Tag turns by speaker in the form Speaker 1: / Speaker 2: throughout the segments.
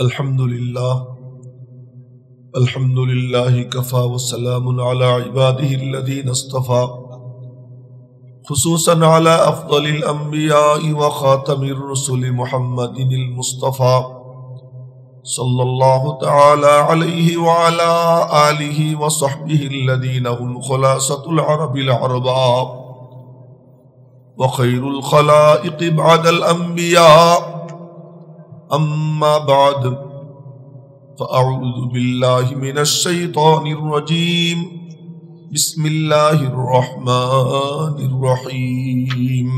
Speaker 1: الحمد لله الحمد لله كفى والسلام على عباده الذين اصطفى خصوصا على افضل الانبياء وخاتم الرسل محمد المصطفى صلى الله تعالى عليه وعلى اله وصحبه الذين هم خلاصه العرب العرباء وخير الخلائق بعد الانبياء أما بعد فأعوذ بالله من من من الشيطان الرجيم بسم الله الله الله الرحمن الرحيم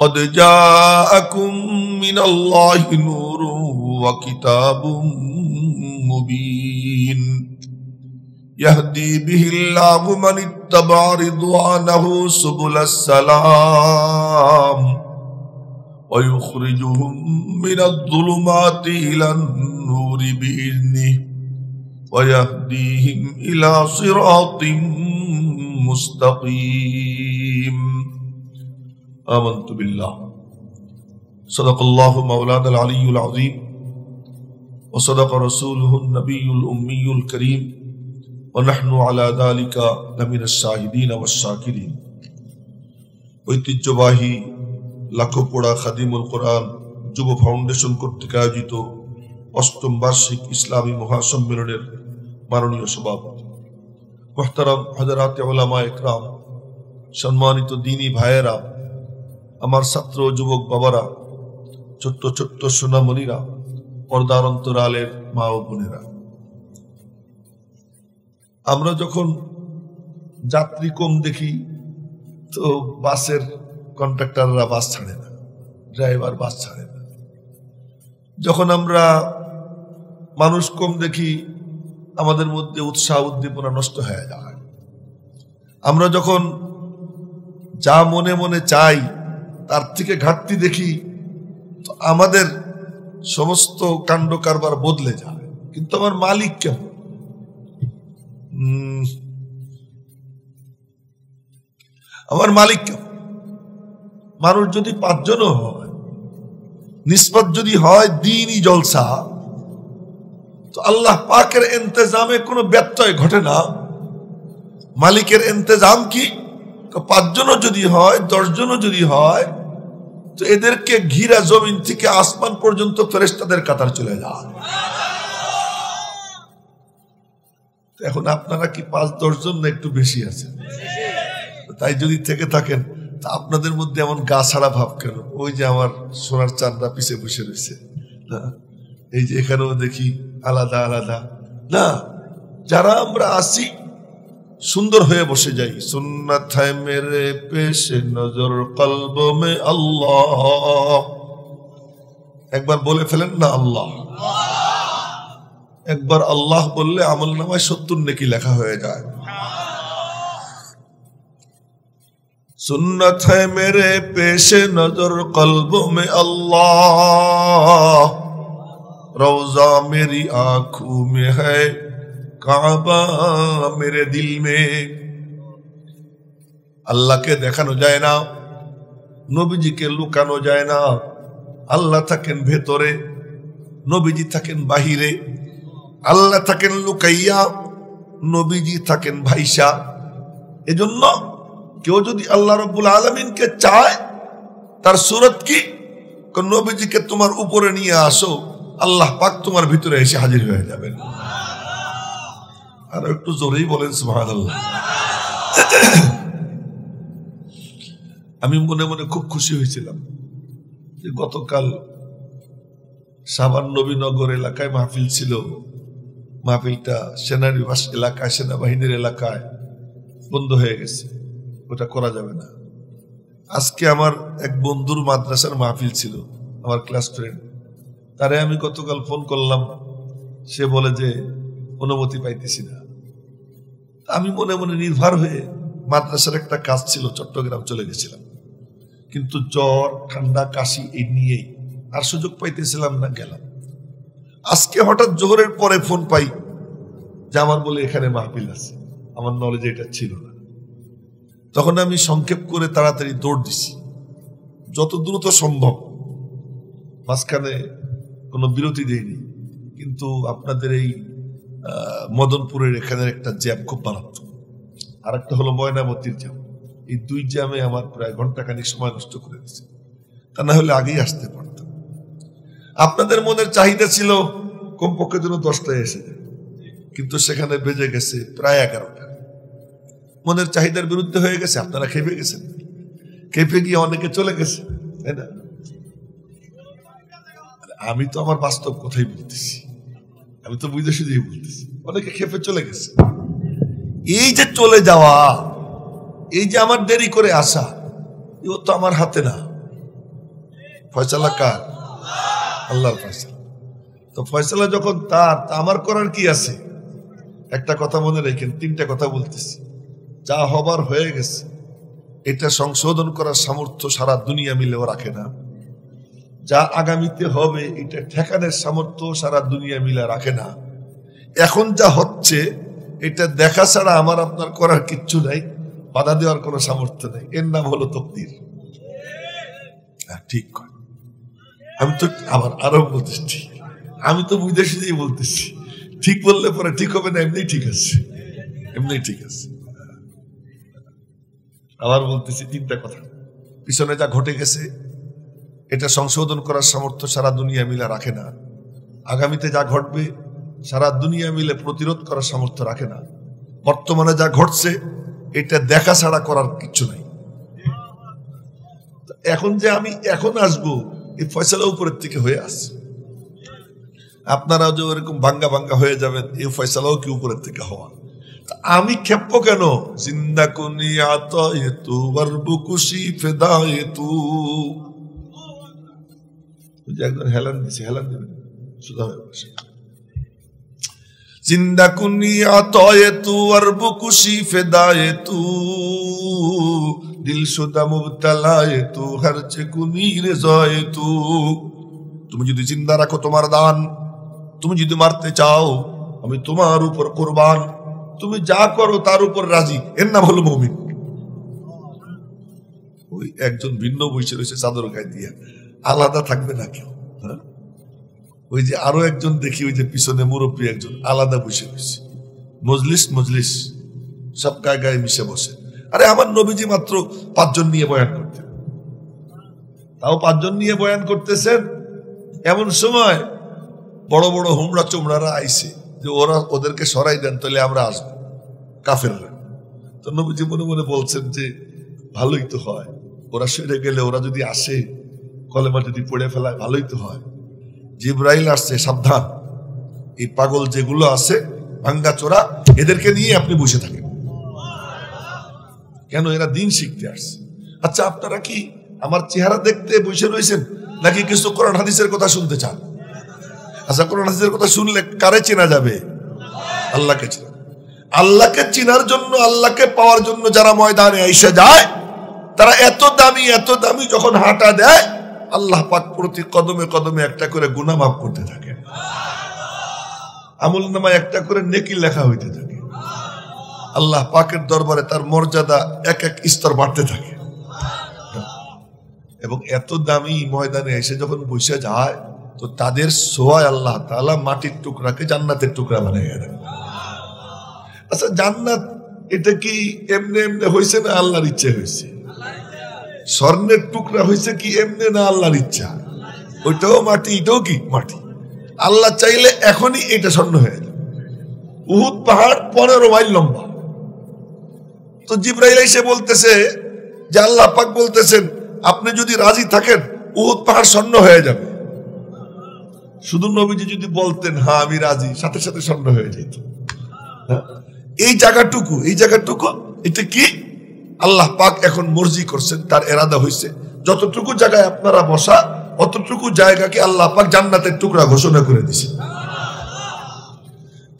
Speaker 1: قد جاءكم نور وكتاب مبين يهدي به اتبع رضوانه سبل السلام ويخرجهم من الظلمات إلى النور بإذنه ويهديهم إلى صراط مستقيم آمنت بالله صدق الله مولانا العلي العظيم وصدق رسوله النبي الأمي الكريم ونحن على ذلك لمن الشاهدين والشاكرين ঐতিহ্যবাহী লাখোপোড়া খাদিমুল কোরআন যুব ফাউন্ডেশন কর্তৃক আয়োজিত অষ্টম বার্ষিক ইসলামী মহাসম্মেলনের মাননীয় সভাপতি মোহতারাম হাজারাতে ওলামা একরাম সম্মানিত দিনী ভাইয়েরা আমার ছাত্র যুবক বাবারা ছোট্ট ছোট্ট সোনামণিরা পর্দার অন্তরালের মা ও বোনেরা আমরা যখন যাত্রী কম দেখি তো বাসের কন্ট্রাক্টাররা বাস ছাড়ে না ড্রাইভার বাস ছাড়ে না যখন আমরা মানুষ কম দেখি আমাদের মধ্যে উৎসাহ উদ্দীপনা নষ্ট হয়ে যায় আমরা যখন যা মনে মনে চাই তার থেকে ঘাটতি দেখি তো আমাদের সমস্ত কাণ্ড কারবার বদলে যায় কিন্তু আমার মালিক কেমন আমার মালিক কেমন মানুষ যদি পাঁচজনও হয় নিসবত যদি হয় দিনই জলসা তো আল্লাহ পাকের এন্তেজামে কোনো ব্যত্যয় ঘটে না মালিকের এন্তেজাম কি পাঁচজনও যদি হয় দশজনও যদি হয় তো এদেরকে ঘিরা জমিন থেকে আসমান পর্যন্ত ফেরেস্তাদের কাতার চলে যায় এখন আপনারা কি পাঁচ দশজন না একটু বেশি আছে তাই যদি থেকে থাকেন আপনাদের মধ্যে এমন গা ছাড়া ভাব কেন ওই যে আমার সোনার চান্দা পিছিয়ে বসে রয়েছে না এই যে এখানেও দেখি আলাদা আলাদা না যারা আমরা আসি সুন্দর হয়ে বসে যাই মেরে নজর মে আল্লাহ একবার বলে ফেলেন না আল্লাহ একবার আল্লাহ বললে আমল নামায় সত্তর নেকি লেখা হয়ে যায় সুন্নত है मेरे पेश नजर कल्ब में अल्लाह रोजा मेरी आंखों में কাবা মেরে দিল মে আল্লাহকে দেখানো যায় না নবীজিকে লুকানো যায় না আল্লাহ থাকেন ভেতরে নবীজি থাকেন বাহিরে আল্লাহ থাকেন লুকাইয়া নবীজি থাকেন ভাইসা এজন্য কেউ যদি আল্লাহ রবুল আলমিনকে চায় তার সুরত কি নবীজিকে তোমার উপরে নিয়ে আসো আল্লাহ পাক তোমার ভিতরে এসে হাজির হয়ে যাবেন আর একটু জোরেই বলেন সুহান আমি মনে মনে খুব খুশি হয়েছিলাম যে গতকাল সাবান নবীনগর এলাকায় মাহফিল ছিল মাহফিলটা সেনানিবাস এলাকায় সেনাবাহিনীর এলাকায় বন্ধ হয়ে গেছে ওটা করা যাবে না আজকে আমার এক বন্ধুর মাদ্রাসার মাহফিল ছিল আমার ক্লাস ফ্রেন্ড তারে আমি গতকাল ফোন করলাম সে বলে যে অনুমতি পাইতেছি না আমি মনে মনে নির্ভর হয়ে মাদ্রাসার একটা কাজ ছিল চট্টগ্রাম চলে গেছিলাম কিন্তু জ্বর ঠান্ডা কাশি এই নিয়েই আর সুযোগ পাইতেছিলাম না গেলাম আজকে হঠাৎ জোহরের পরে ফোন পাই যে আমার বলে এখানে মাহফিল আছে আমার নলেজে এটা ছিল না তখন আমি সংক্ষেপ করে তাড়াতাড়ি দৌড় দিছি যত দ্রুত সম্ভব মাঝখানে কোনো বিরতি দেয়নি কিন্তু আপনাদের এই মদনপুরের এখানের একটা জ্যাম খুব মারাত্মক আর একটা হলো ময়নামতির জ্যাম এই দুই জ্যামে আমার প্রায় খানিক সময় নষ্ট করে দিচ্ছে তা না হলে আগেই আসতে পারতাম আপনাদের মনের চাহিদা ছিল কমপক্ষে যেন দশটায় এসে যায় কিন্তু সেখানে বেজে গেছে প্রায় এগারো মনের চাহিদার বিরুদ্ধে হয়ে গেছে আপনারা খেপে গেছেন খেপে গিয়ে অনেকে চলে গেছে তাই না আমি তো আমার বাস্তব কথাই বলতেছি আমি তো বুঝতে শুধুই বলতেছি অনেকে খেপে চলে গেছে এই যে চলে যাওয়া এই যে আমার দেরি করে আসা এও তো আমার হাতে না ফয়সালা কার আল্লাহর ফয়সালা তো ফয়সালা যখন তার তা আমার করার কি আছে একটা কথা মনে রেখেন তিনটা কথা বলতেছি যা হবার হয়ে গেছে এটা সংশোধন করার সামর্থ্য সারা দুনিয়া মিলেও রাখে না যা আগামীতে হবে এটা ঠেকানের সামর্থ্য সারা দুনিয়া মিলে রাখে না এখন যা হচ্ছে এটা দেখা ছাড়া আমার আপনার করার কিচ্ছু নাই বাধা দেওয়ার কোনো সামর্থ্য নেই এর নাম হলো তকদির হ্যাঁ, ঠিক আমি তো আবার আরো বলতেছি আমি তো বিদেশি বলতেছি ঠিক বললে পরে ঠিক হবে না এমনি ঠিক আছে এমনি ঠিক আছে আবার বলতেছি তিনটা কথা পিছনে যা ঘটে গেছে এটা সংশোধন করার সামর্থ্য সারা দুনিয়া মিলে রাখে না আগামীতে যা ঘটবে সারা দুনিয়া মিলে প্রতিরোধ করার সামর্থ্য রাখে না বর্তমানে যা ঘটছে এটা দেখা ছাড়া করার কিচ্ছু নাই এখন যে আমি এখন আসবো এই ফয়সালা উপরের থেকে হয়ে আসছে আপনারাও যে ওরকম ভাঙ্গা ভাঙ্গা হয়ে যাবেন এই ফয়সালাও কি উপরের থেকে হওয়া আমি খেপ কেন জিন্দা কুনি আত ফেদা হেতু একজন হেলান দিছে হেলান দিবেন জিন্দা কুনি আত হেতু বর্বু কুশি ফেদা হেতু দিল সুদা মুবতালা হেতু হারচে কুনি রে রেজা হেতু তুমি যদি জিন্দা রাখো তোমার দান তুমি যদি মারতে চাও আমি তোমার উপর কোরবান তুমি যা করো তার উপর রাজি এর নাম হলো মমিন ওই একজন ভিন্ন বসে রয়েছে চাদর গায়ে দিয়া আলাদা থাকবে না কেউ হ্যাঁ? ওই যে আরো একজন দেখি ওই যে পিছনে মুরব্বী একজন আলাদা বসে রয়েছে মজলিস মজলিস সব গায়ে গায়ে মিশে বসে আরে আমার নবীজি মাত্র পাঁচজন নিয়ে বয়ান করতেন তাও পাঁচজন নিয়ে বয়ান করতেছেন এমন সময় বড় বড় হোমরা চোমরারা আইসে যে ওরা ওদেরকে সরাই দেন তাহলে আমরা আসবো কাফেররা তো নবীজি মনে মনে বলছেন যে ভালোই তো হয় ওরা সেরে গেলে ওরা যদি আসে কলেমা যদি পড়ে ফেলায় ভালোই তো হয় জিব্রাইল আসছে সাবধান এই পাগল যেগুলো আছে ভাঙ্গা চোরা এদেরকে নিয়ে আপনি বসে থাকেন কেন এরা দিন শিখতে আসছে আচ্ছা আপনারা কি আমার চেহারা দেখতে বসে রয়েছেন নাকি কিছু কোরআন হাদিসের কথা শুনতে চান আচ্ছা কোরআন হাদিসের কথা শুনলে কারে চেনা যাবে আল্লাহকে চেনা আল্লাহকে চেনার জন্য আল্লাহকে পাওয়ার জন্য যারা ময়দানে এসে যায় তারা এত দামি এত দামি যখন হাঁটা দেয় আল্লাহ পাক প্রতি কদমে কদমে একটা করে গুণামাপ মাফ করতে থাকে আমুল নামায় একটা করে নেকি লেখা হইতে থাকে আল্লাহ পাকের দরবারে তার মর্যাদা এক এক স্তর বাড়তে থাকে এবং এত দামি ময়দানে এসে যখন বসে যায় তো তাদের সোয়ায় আল্লাহ তালা মাটির টুকরাকে জান্নাতের টুকরা বানিয়ে দেন আচ্ছা জান্নাত এটা কি এমনি এমনি হয়েছে না আল্লাহর ইচ্ছে হয়েছে স্বর্ণের টুকরা হয়েছে কি এমনি না আল্লাহর ইচ্ছা ওইটাও মাটি এটাও কি মাটি আল্লাহ চাইলে এখনই এটা স্বর্ণ হয়ে যাবে উহুদ পাহাড় পনেরো মাইল লম্বা তো জিব্রাইল এসে বলতেছে যে আল্লাহ পাক বলতেছেন আপনি যদি রাজি থাকেন উহুদ পাহাড় স্বর্ণ হয়ে যাবে শুধু নবীজি যদি বলতেন হ্যাঁ আমি রাজি সাথে সাথে স্বর্ণ হয়ে যেত হ্যাঁ? এই জায়গাটুকু এই জায়গাটুকু এটা কি আল্লাহ পাক এখন মর্জি করছেন তার এরাদা হয়েছে যতটুকু জায়গায় আপনারা বসা অতটুকু জায়গাকে আল্লাহ পাক জান্নাতের টুকরা ঘোষণা করে দিছে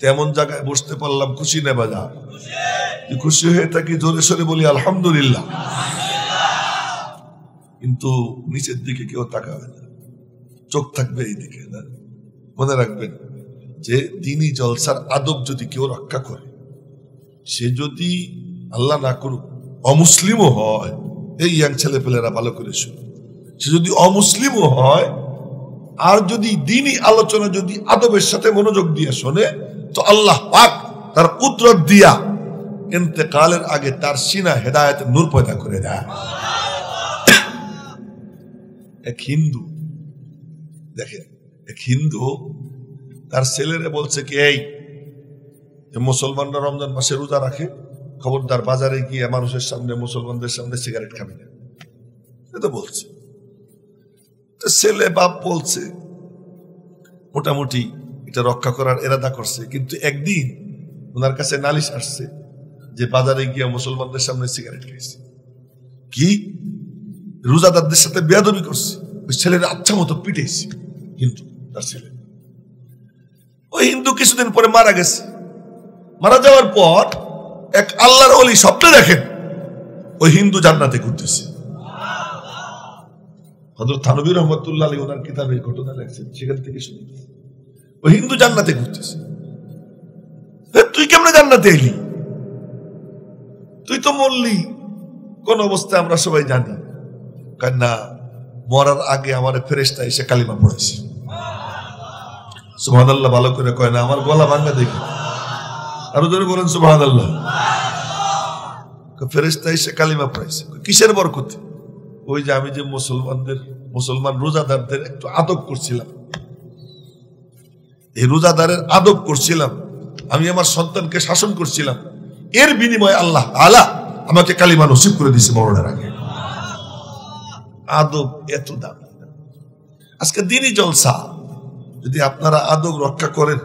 Speaker 1: তেমন জায়গায় বসতে পারলাম খুশি নে বাজা খুশি হয়ে থাকি জোরে সরে বলি আলহামদুলিল্লাহ কিন্তু নিচের দিকে কেউ তাকাবে না চোখ থাকবে এইদিকে মনে রাখবেন যে দিনই জলসার আদব যদি কেউ রক্ষা করে সে যদি আল্লাহ না করুক অমুসলিমও হয় এই ইয়াং ছেলে পেলেরা ভালো করে শুনে সে যদি অমুসলিমও হয় আর যদি দিনই আলোচনা যদি আদবের সাথে মনোযোগ দিয়ে শোনে তো আল্লাহ পাক তার উদ্রত দিয়া কালের আগে তার সিনা হেদায়ত নূর পয়দা করে দেয় এক হিন্দু দেখেন এক হিন্দু তার ছেলেরে বলছে কি এই মুসলমানরা রমজান মাসে রোজা রাখে খবরদার বাজারে গিয়ে মানুষের সামনে মুসলমানদের সামনে সিগারেট খাবি না এটা বলছে ছেলে বাপ বলছে মোটামুটি এটা রক্ষা করার এরাদা করছে কিন্তু একদিন ওনার কাছে নালিশ আসছে যে বাজারে গিয়ে মুসলমানদের সামনে সিগারেট খাইছে কি রোজাদারদের সাথে বেয়াদবি করছে ওই ছেলেরা আচ্ছা মতো পিটেছে হিন্দু তার ছেলে ওই হিন্দু কিছুদিন পরে মারা গেছে মারা যাওয়ার পর এক আল্লাহর অলি স্বপ্নে দেখেন ওই হিন্দু জান্নাতে ঘুরতেছে হজরত থানবীর রহমতুল্লাহ আলী ওনার কিতাবের ঘটনা লেখছেন সেখান থেকে শুনেছি ওই হিন্দু জান্নাতে ঘুরতেছে তুই কেমনে জান্নাতে এলি তুই তো মরলি কোন অবস্থায় আমরা সবাই জানি কারণ না মরার আগে আমার ফেরেস্তা এসে কালিমা পড়েছে সুবাহ আল্লাহ ভালো করে কয় না আমার গলা ভাঙ্গা দেখি আরো ধরে বলেন সুবাহ আল্লাহ কালিমা পাইছে কিসের ওই যে আমি যে মুসলমানদের মুসলমান রোজাদারদের একটু আদব করছিলাম এই রোজাদারের আদব করছিলাম আমি আমার সন্তানকে শাসন করছিলাম এর বিনিময়ে আল্লাহ আলা আমাকে কালিমা নসিব করে দিছে মরণের আগে আদব এত দাম আজকে দিনই জলসা যদি আপনারা আদব রক্ষা করেন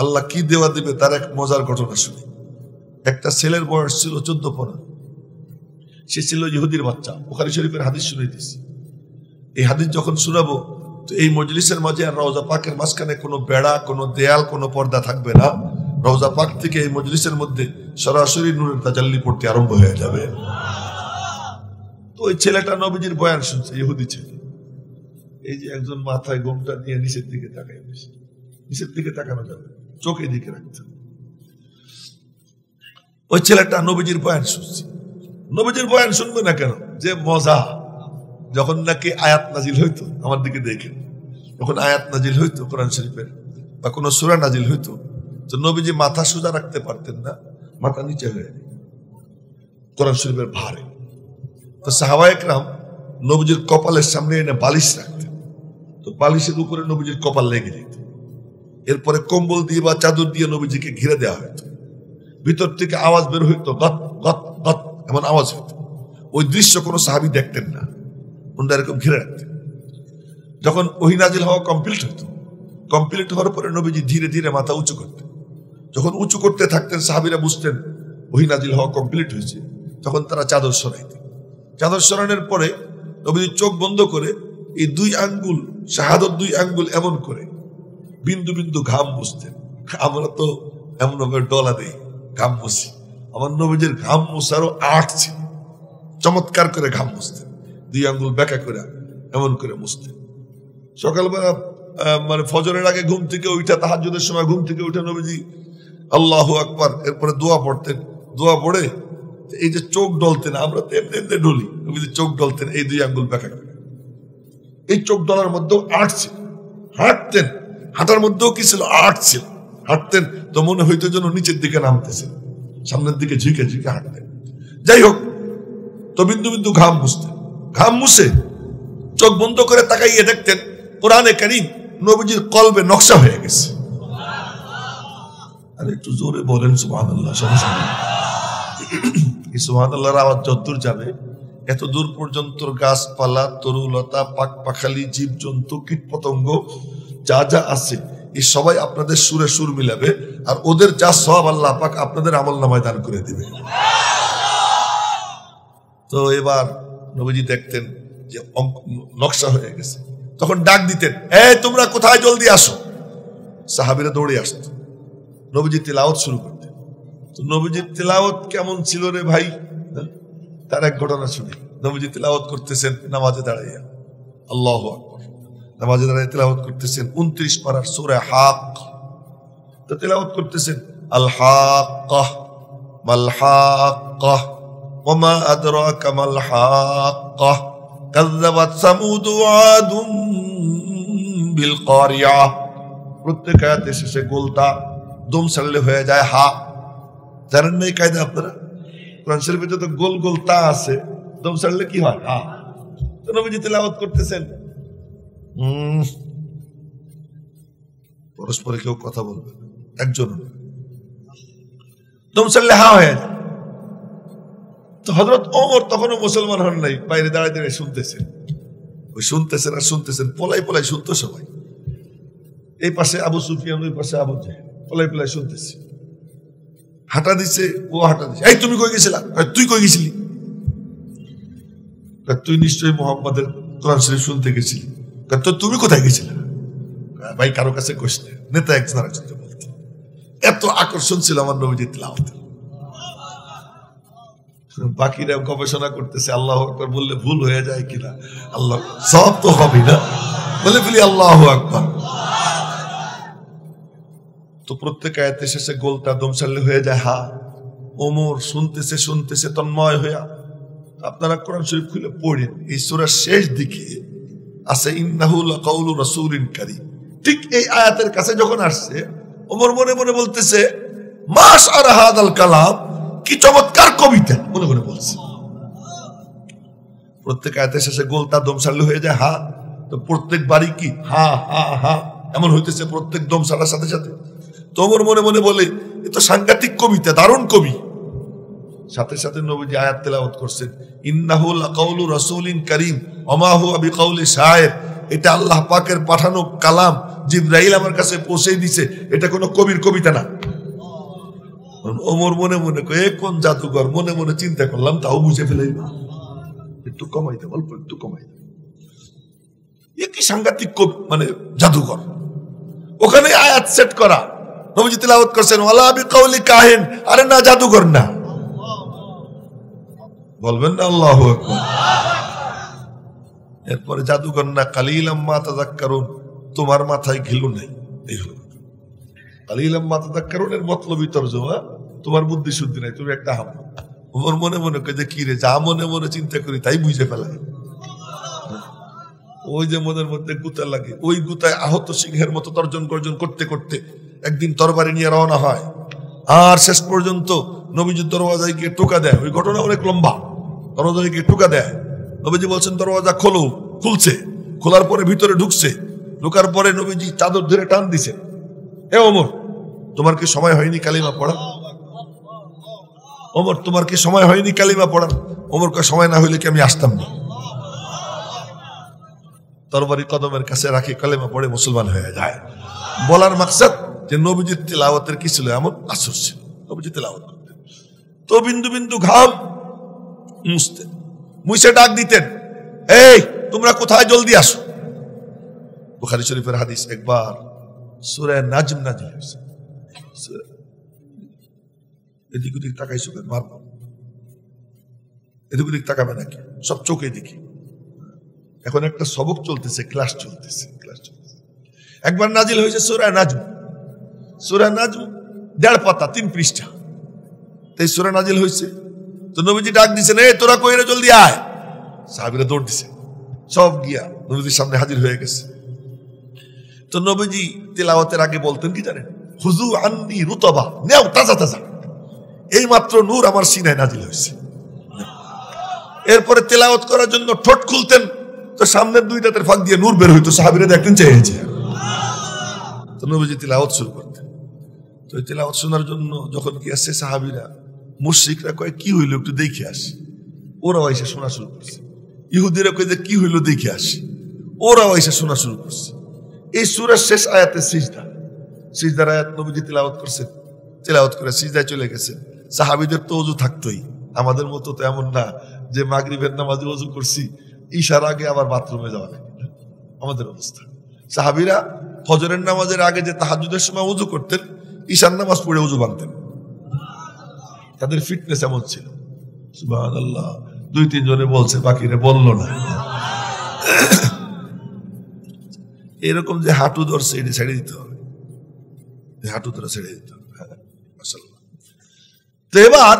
Speaker 1: আল্লাহ কি দেওয়া দেবে তার এক মজার ঘটনা শুনি একটা ছেলের বয়স ছিল চোদ্দ পনেরো সে ছিল ইহুদির বাচ্চা ওখানে শরীফের হাদিস শুনে দিছি এই হাদিস যখন শুনাবো তো এই মজলিসের মাঝে আর রওজা পাকের মাঝখানে কোনো বেড়া কোনো দেয়াল কোনো পর্দা থাকবে না রওজা পাক থেকে এই মজলিসের মধ্যে সরাসরি নূরের তাজাল্লি পড়তে আরম্ভ হয়ে যাবে তো ওই ছেলেটা নবীজির বয়ান শুনছে ইহুদি ছেলে এই যে একজন মাথায় গোমটা নিয়ে নিচের দিকে তাকাই বসে নিচের দিকে তাকানো যাবে চোখে দিকে রাখতে ওই ছেলেটা নবীজির বয়ান শুনছে নবীজির বয়ান শুনবে না কেন যে মজা যখন নাকি আয়াত নাজিল হইতো আমার দিকে দেখেন যখন আয়াত নাজিল হইতো কোরআন শরীফের বা কোনো সুরা নাজিল হইতো তো নবীজি মাথা সোজা রাখতে পারতেন না মাথা নিচে হয়ে কোরআন শরীফের ভারে তো সাহাবায়করাম নবীজির কপালের সামনে এনে বালিশ রাখতেন তো বালিশের উপরে নবীজির কপাল লেগে যেত এরপরে কম্বল দিয়ে বা চাদর দিয়ে নবীজিকে ঘিরে দেওয়া হতো ভিতর থেকে আওয়াজ বের হইত গত গত গত এমন আওয়াজ হইত ওই দৃশ্য কোনো সাহাবি দেখতেন না ওনারা এরকম ঘিরে রাখতেন যখন ওহিনাজিল হওয়া কমপ্লিট হতো কমপ্লিট হওয়ার পরে নবীজি ধীরে ধীরে মাথা উঁচু করতেন যখন উঁচু করতে থাকতেন সাহাবিরা বুঝতেন ওহিনাজিল হওয়া কমপ্লিট হয়েছে তখন তারা চাদর সরাইতেন চাদর সরানোর পরে নবীজি চোখ বন্ধ করে এই দুই আঙ্গুল শাহাদত দুই আঙ্গুল এমন করে বিন্দু বিন্দু ঘাম বসতেন আমরা তো এমন ভাবে ডলা দেই ঘাম বসি আমার নবীজের ঘাম মুছারও আর্ট ছিল চমৎকার করে ঘাম বসতেন দুই আঙ্গুল ব্যাখ্যা করে এমন করে মুছতেন সকালবেলা মানে ফজরের আগে ঘুম থেকে উঠে তাহাজুদের সময় ঘুম থেকে উঠে নবীজি আল্লাহ আকবার এরপরে দোয়া পড়তেন দোয়া পড়ে এই যে চোখ ডলতেন আমরা তো এমনি এমনি নবীজি চোখ ডলতেন এই দুই আঙ্গুল ব্যাখ্যা করে এই চোখ দলার মধ্যেও আর্ট ছিল হাঁটতেন হাঁটার মধ্যেও কি ছিল আর্ট ছিল হাঁটতেন তো মনে হইতো যেন নিচের দিকে নামতেছেন সামনের দিকে ঝিকে ঝিকে হাঁটতেন যাই হোক তো বিন্দু বিন্দু ঘাম বুঝতেন ঘাম মুছে চোখ বন্ধ করে তাকাইয়ে দেখতেন কোরআনে কারিম নবীজির কলবে নকশা হয়ে গেছে আর একটু জোরে বলেন সুবাহ আল্লাহ সমস্যা সুবাহ আল্লাহর আওয়াজ চত্বর যাবে এত দূর পর্যন্ত গাছপালা তরুলতা পাক পাখালি জীব জন্তু কীট পতঙ্গ যা যা আছে এই সবাই আপনাদের সুরে সুর মিলাবে আর ওদের যা সব আল্লাহ পাক আপনাদের আমল নামায় দান করে দিবে তো এবার নবীজি দেখতেন যে নকশা হয়ে গেছে তখন ডাক দিতেন এ তোমরা কোথায় জলদি আসো সাহাবিরা দৌড়ে আসত নবীজি তেলাওত শুরু করতেন তো নবীজির তেলাওত কেমন ছিল রে ভাই তার এক ঘটনা শুনি নবীজি তেলাওয়াত করতেছেন নামাজে দাঁড়াইয়া আল্লাহ আকবার নামাজে দাঁড়াইয়া তেলাওয়াত করতেছেন 29 পারার সূরা হাক তো তেলাওয়াত করতেছেন আল হাক্কাহ মাল হাক্কাহ আদরাকা মাল ما الحاقة সামুদ ثمود বিল بالقارعة প্রত্যেক আয়াতে শেষে গোলতা দম ছাড়লে হয়ে যায় হা জানেন না এই কায়দা আপনারা কোরআন শরীফের যত গোল গোল তা আছে দম ছাড়লে কি হয় হ্যাঁ। তো নবীজি তেলাওয়াত করতেছেন পরস্পরে কেউ কথা বলবে একজন দম ছাড়লে হা হয়ে তো হজরত ওমর তখনও মুসলমান হন নাই বাইরে দাঁড়ায় দাঁড়িয়ে শুনতেছেন ওই শুনতেছেন আর শুনতেছেন পোলাই পোলাই শুনতো সবাই এই পাশে আবু সুফিয়ান ওই পাশে আবু জাহেদ পোলাই পোলাই শুনতেছে হাঁটা দিছে ও হাঁটা দিছে এই তুমি কই গেছিলা তুই কই গেছিলি তুই নিশ্চয়ই মোহাম্মদের কোরআন শরীফ শুনতে গেছিলি তো তুমি কোথায় গেছিলে ভাই কারো কাছে কইস নেতা এক সারা চিন্তা এত আকর্ষণ ছিল আমার নবীজি তিলাওয়াতের বাকিরা গবেষণা করতেছে আল্লাহ আকবর বললে ভুল হয়ে যায় কিনা আল্লাহ সব তো হবে না বলে বলি আল্লাহ আকবর তো প্রত্যেক আয়াতে শেষে গোলটা দমশাল্লি হয়ে যায় হা ওমর শুনতেছে শুনতেছে তন্ময় হইয়া আপনারা কোরআন শরীফ খুলে পড়েন এই সুরার শেষ দিকে আছে ইন্দাহুল কাউল রাসুলিন কারি ঠিক এই আয়াতের কাছে যখন আসছে ওমর মনে মনে বলতেছে মাস আর হাদ আল কালাম কি চমৎকার কবিতা মনে মনে বলছে প্রত্যেক আয়াতের শেষে গোল তার দমশাল্লি হয়ে যায় হা তো প্রত্যেক বাড়ি কি হা হা হা এমন হইতেছে প্রত্যেক দমশালার সাথে সাথে তোমর মনে মনে বলে এ তো সাংঘাতিক কবিতা দারুণ কবি সাথে সাথে নবীজি আয়াত তেলাওয়াত করছেন ইন্নাহুল আকাউলু রাসূলিন কারীম অমাহু আবি কাউলি শায়ের এটা আল্লাহ পাকের পাঠানো কালাম জিব্রাইল আমার কাছে পৌঁছে দিছে এটা কোনো কবির কবিতা না ওমর মনে মনে কয়ে কোন জাদুঘর মনে মনে চিন্তা করলাম তাও বুঝে ফেলে একটু কমাই দেব অল্প একটু কমাই দেব একই সাংঘাতিক মানে জাদুঘর ওখানে আয়াত সেট করা নবীজি তিলাওয়াত করছেন কাহিন আরে না না বলবেন না আল্লাহ এরপরে না তোমার মাথায় ঘিলু নেই এই হলো হ্যাঁ? তোমার বুদ্ধি শুদ্ধি নাই তুমি একটা হাম ওর মনে মনে যে কি রে যা মনে মনে চিন্তা করি তাই বুঝে ফেলাই ওই যে মনের মধ্যে গুতা লাগে ওই গুতায় আহত সিংহের মতো তর্জন গর্জন করতে করতে একদিন তরবারি নিয়ে রওনা হয় আর শেষ পর্যন্ত নবীজি দরওয়াজায় গিয়ে টোকা দেয় ওই ঘটনা অনেক লম্বা দরওয়াজায় গিয়ে টোকা দেয় নবীজি বলছেন দরওয়াজা খোলো খুলছে খোলার পরে ভিতরে ঢুকছে ঢুকার পরে নবীজি চাদর ধরে টান দিছে হে অমর তোমার কি সময় হয়নি কালিমা পড়া অমর তোমার কি সময় হয়নি কালিমা পড়ার অমর কে সময় না হইলে কি আমি আসতাম না তরবারি কদমের কাছে রাখি কালিমা পড়ে মুসলমান হয়ে যায় বলার মাকসাদ যে নবীজির তেলাওয়াতের কি ছিল এমন আসর ছিল নবীজি তেলাওয়াত করতেন তো বিন্দু বিন্দু ঘাম মুছতেন মুছে ডাক দিতেন এই তোমরা কোথায় জলদি আসো বুখারি শরীফের হাদিস একবার সুরে নাজম নাজি হয়েছে এদিক ওদিক তাকাইছো কেন মারব এদিক ওদিক তাকাবে নাকি সব চোখে দেখি এখন একটা সবক চলতেছে ক্লাস চলতেছে ক্লাস চলতেছে একবার নাজিল হয়েছে সুরায় নাজম সুরানাজ দেড় পাতা তিন পৃষ্ঠা তাই সুরা হয়েছে তো নবীজি ডাক দিছে এই তোরা কই রে জলদি আয় সাহাবিরা দৌড় দিছে সব গিয়া নবীজির সামনে হাজির হয়ে গেছে তো নবীজি তেলাওয়াতের আগে বলতেন কি জানেন হুজু আন্দি রুতবা নেও তাজা তাজা এই মাত্র নূর আমার সিনায় নাজিল হয়েছে এরপরে তেলাওয়াত করার জন্য ঠোঁট খুলতেন তো সামনের দুই দাঁতের ফাঁক দিয়ে নূর বের হইতো সাহাবিরা দেখতেন চেয়েছে তো নবীজি তেলাওয়াত শুরু করতেন তো তেলাওয়াত শোনার জন্য যখন কি আসছে সাহাবিরা মুশ্রিকরা কয় কি হইলো একটু দেখে আসি ওরাও এসে শোনা শুরু করছে ইহুদিরা কয়ে যে কি হইলো দেখে আসি ওরাও এসে শোনা শুরু করছে এই সুরার শেষ আয়াতে সিজদা সিজদার আয়াত নবীজি তেলাওয়াত করছে তেলাওয়াত করে সিজদায় চলে গেছে সাহাবিদের তো অজু থাকতোই আমাদের মতো তো এমন না যে মাগরিবের নামাজ অজু করছি ঈশার আগে আবার বাথরুমে যাওয়া লাগে আমাদের অবস্থা সাহাবিরা ফজরের নামাজের আগে যে তাহাজুদের সময় উজু করতেন ঈশান নামাজ পড়ে উজু ভাঙতেন তাদের ফিটনেস এমন ছিল সুবাহ আল্লাহ দুই তিনজনে বলছে বাকিরে বলল না এরকম যে হাঁটু ধর এটা ছেড়ে দিতে হবে হাঁটু ধরে ছেড়ে দিতে হবে হ্যাঁ, তো এবার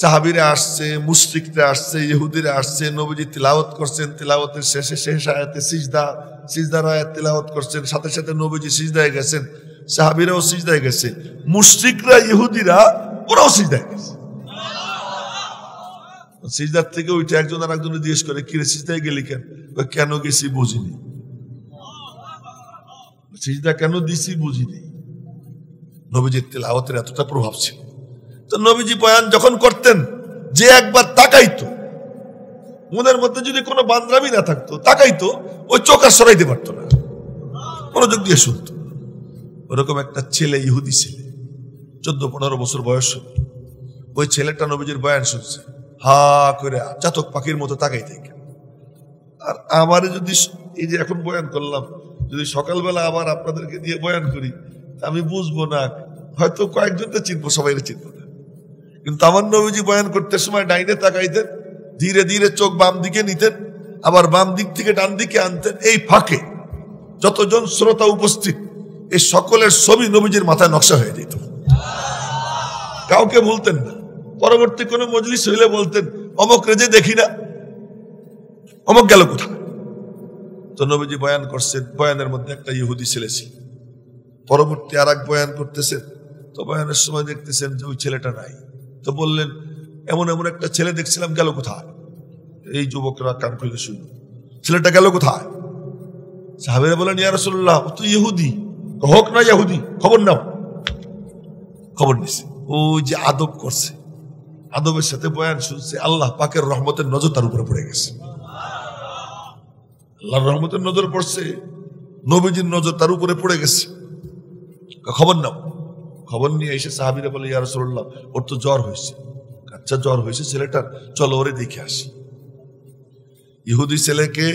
Speaker 1: সাহাবিরা আসছে মুশ্রিকরা আসছে ইহুদিরা আসছে নবীজি তিলাওয়াত করছেন তিলাওয়াতের শেষে শেষ আয়াতে সিজদা সিজদার আয়াত তিলাওয়াত করছেন সাথে সাথে নবীজি সিজদায় গেছেন সাহাবিরাও সিজদায় গেছে মুশ্রিকরা ইহুদিরা ওরাও সিজদায় গেছে সিজদার থেকে ওইটা একজন আর একজনের জিজ্ঞেস করে কিরে সিজদায় গেলি কেন কেন গেছি বুঝিনি সিজদা কেন দিছি বুঝিনি নবীজির তেলাওয়াতের এতটা প্রভাব ছিল তো নবীজি বয়ান যখন করতেন যে একবার তাকাইতো মনের মধ্যে যদি কোনো বান্ধরামি না থাকতো তাকাইতো ওই চোখ আর সরাইতে পারতো না মনোযোগ দিয়ে শুনতো ওরকম একটা ছেলে ইহুদি ছেলে চোদ্দ পনেরো বছর বয়স ওই ছেলেটা নবীজির বয়ান শুনছে হা করে চাতক পাখির মতো তাকাই থাকে আর আমার যদি এই যে এখন বয়ান করলাম যদি সকালবেলা আবার আপনাদেরকে দিয়ে বয়ান করি আমি বুঝবো না হয়তো তো চিনবো সবাই চিনবো না কিন্তু আমার নবীজি বয়ান করতে সময় ডাইনে তাকাইতেন ধীরে ধীরে চোখ বাম দিকে নিতেন আবার বাম দিক থেকে ডান দিকে আনতেন এই ফাঁকে যতজন শ্রোতা উপস্থিত এই সকলের ছবি নবীজির মাথায় নকশা হয়ে যেত কাউকে বলতেন না পরবর্তী কোন মজলিস হইলে বলতেন অমক রেজে দেখি না অমক গেল কোথায় তো নবীজি বয়ান করছেন বয়ানের মধ্যে একটা ইহুদি ছেলে ছিল পরবর্তী আর এক বয়ান করতেছেন তো বয়ানের সময় দেখতেছেন যে ওই ছেলেটা নাই তো বললেন এমন এমন একটা ছেলে দেখছিলাম গেল কোথায় এই যুবকরা কান খুলে শুনল ছেলেটা গেল কোথায় সাহাবেরা বলেন ইয়ারসোল্লাহ তো ইহুদি হোক না ইয়াহুদি খবর নাও খবর নিছে ও যে আদব করছে আদবের সাথে বয়ান শুনছে আল্লাহ পাকের রহমতের নজর তার উপরে পড়ে গেছে আল্লাহর রহমতের নজর পড়ছে নবীজির নজর তার উপরে পড়ে গেছে খবর নাও খবর নিয়ে এসে সাহাবিরা বলে ইয়ার সরল ওর তো জ্বর হয়েছে কাচ্চা জ্বর হয়েছে ছেলেটার চলো ওরে দেখে আসি ইহুদি ছেলেকে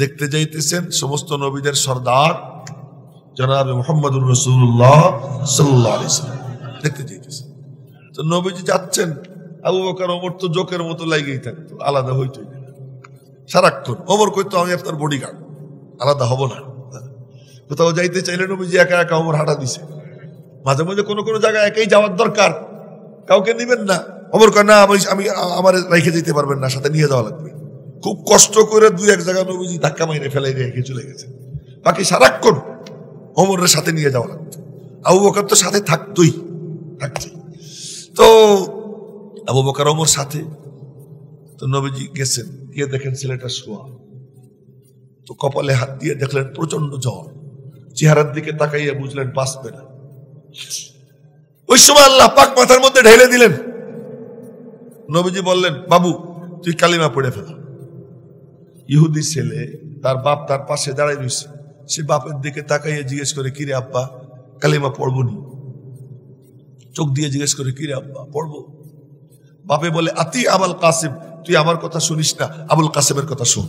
Speaker 1: দেখতে যাইতেছেন সমস্ত নবীদের সর্দার জনাব মোহাম্মদুর রসুল্লাহ সাল্লাহ দেখতে চাইতেছে তো নবীজি যাচ্ছেন আবু বকার ওমর তো জোকের মতো লাগিয়েই থাকতো আলাদা হইতই সারাক্ষণ ওমর কইতো আমি আপনার বডিগার্ড আলাদা হব না হ্যাঁ। কোথাও যাইতে চাইলে নবীজি একা একা ওমর হাঁটা দিছে মাঝে মাঝে কোনো কোনো জায়গায় একেই যাওয়ার দরকার কাউকে নেবেন না ওমর কয় না আমি আমি আমার রেখে যেতে পারবেন না সাথে নিয়ে যাওয়া লাগবে খুব কষ্ট করে দুই এক জায়গায় নবীজি ধাক্কা মাইনে ফেলাই রেখে চলে গেছে বাকি সারাক্ষণ অমরের সাথে নিয়ে যাওয়া লাগতো আবু বকর তো সাথে থাকতোই থাকছে তো আবু বকর অমর সাথে তো নবীজি গেছেন গিয়ে দেখেন ছেলেটা শোয়া তো কপালে হাত দিয়ে দেখলেন প্রচন্ড জ্বর চেহারার দিকে তাকাইয়া বুঝলেন বাঁচবে না ওই সময় আল্লাহ পাক মাথার মধ্যে ঢেলে দিলেন নবীজি বললেন বাবু তুই কালিমা পড়ে ফেলা ইহুদি ছেলে তার বাপ তার পাশে দাঁড়াই রয়েছে সে বাপের দিকে তাকাইয়া জিজ্ঞেস করে কিরে আব্বা কালিমা পড়বো নি চোখ দিয়ে জিজ্ঞেস করে কিরে আব্বা পড়বো বাপে বলে আতি আবাল কাসিম তুই আমার কথা শুনিস না আবুল কাসেমের কথা শুন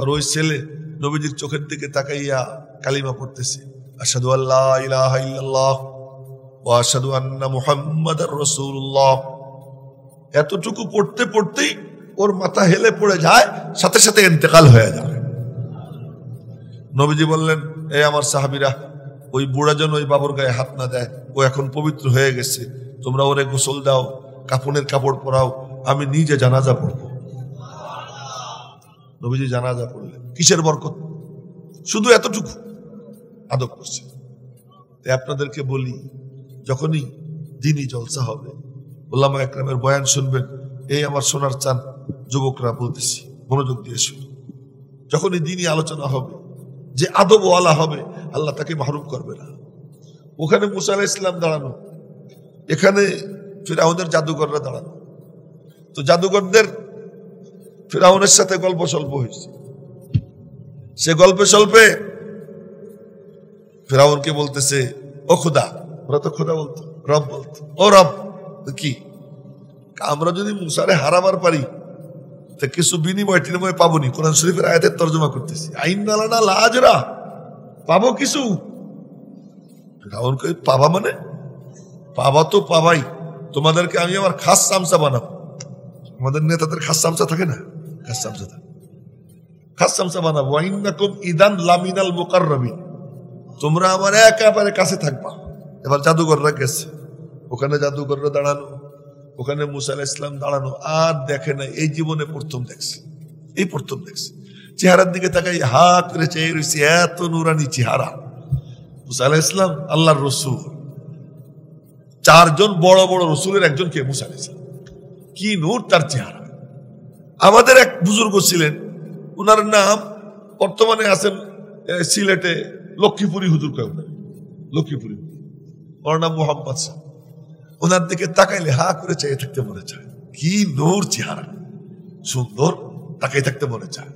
Speaker 1: আর ওই ছেলে নবীজির চোখের দিকে তাকাইয়া কালিমা পড়তেছে আসাদু আল্লাহ ইলাহ ইল্লাল্লাহ ওয়া আসাদু আন্না মুহাম্মাদার রাসূলুল্লাহ এতটুকু পড়তে পড়তেই ওর মাথা হেলে পড়ে যায় সাথে সাথে ইন্তেকাল হয়ে যায় নবীজি বললেন এ আমার সাহাবিরা ওই বুড়া যেন ওই বাবর গায়ে হাত না দেয় ও এখন পবিত্র হয়ে গেছে তোমরা ওরে গোসল দাও কাপনের কাপড় পরাও আমি নিজে জানাজা পড়ব নবীজি জানাজা পড়লেন কিসের বরকত শুধু এতটুকু আদব করছে তাই আপনাদেরকে বলি যখনই দিনই জলসা হবে ওল্লামা একরামের বয়ান শুনবেন এই আমার সোনার চান যুবকরা বলতেছি মনোযোগ দিয়ে শুনুন যখনই দিনই আলোচনা হবে যে আদবওয়ালা হবে আল্লাহ তাকে মাহরুম করবে না ওখানে মুসা আলাহ ইসলাম দাঁড়ানো এখানে ফিরাউনের জাদুঘররা দাঁড়ানো তো জাদুঘরদের ফিরাউনের সাথে গল্প স্বল্প হয়েছে সে গল্পে স্বল্পে ফিরাউনকে বলতেছে ও খুদা ওরা তো খুদা বলতো রব বলতো ও রব কি আমরা যদি মুসারে হারাবার পারি তা কিছু বিনিময় টিনিময় পাবনি কোরআন শরীফের আয়াতের তর্জমা করতেছি আইন দালানা লাজরা পাবো কিছু রাউন কই পাবা মানে পাবা তো পাবাই তোমাদেরকে আমি আমার খাস চামচা বানাবো আমাদের নেতাদের খাস চামচা থাকে না খাস চামচা থাকে খাস চামচা বানাবো আইনাকুম ইদান লামিনাল মোকার রবি তোমরা আমার একেবারে কাছে থাকবা এবার জাদুঘররা গেছে ওখানে জাদুঘররা দাঁড়ানো ওখানে মুসা আলাহ ইসলাম দাঁড়ানো আর দেখে না এই জীবনে প্রথম দেখছে এই প্রথম দেখছে চেহারার দিকে তাকাই হাত করে চেয়ে রয়েছে এত নুরানি চেহারা মুসা আলাহ ইসলাম আল্লাহর রসুল চারজন বড় বড় রসুলের একজন কে মুসা আলাহ ইসলাম কি নূর তার চেহারা আমাদের এক বুজুর্গ ছিলেন ওনার নাম বর্তমানে আছেন সিলেটে লক্ষ্মীপুরী হুজুর কেউ লক্ষ্মীপুরী ওনার নাম মোহাম্মদ সাহ ওনার দিকে তাকাইলে হা করে চেয়ে থাকতে মনে চায় কি নূর চেহারা সুন্দর তাকাই থাকতে মনে চায়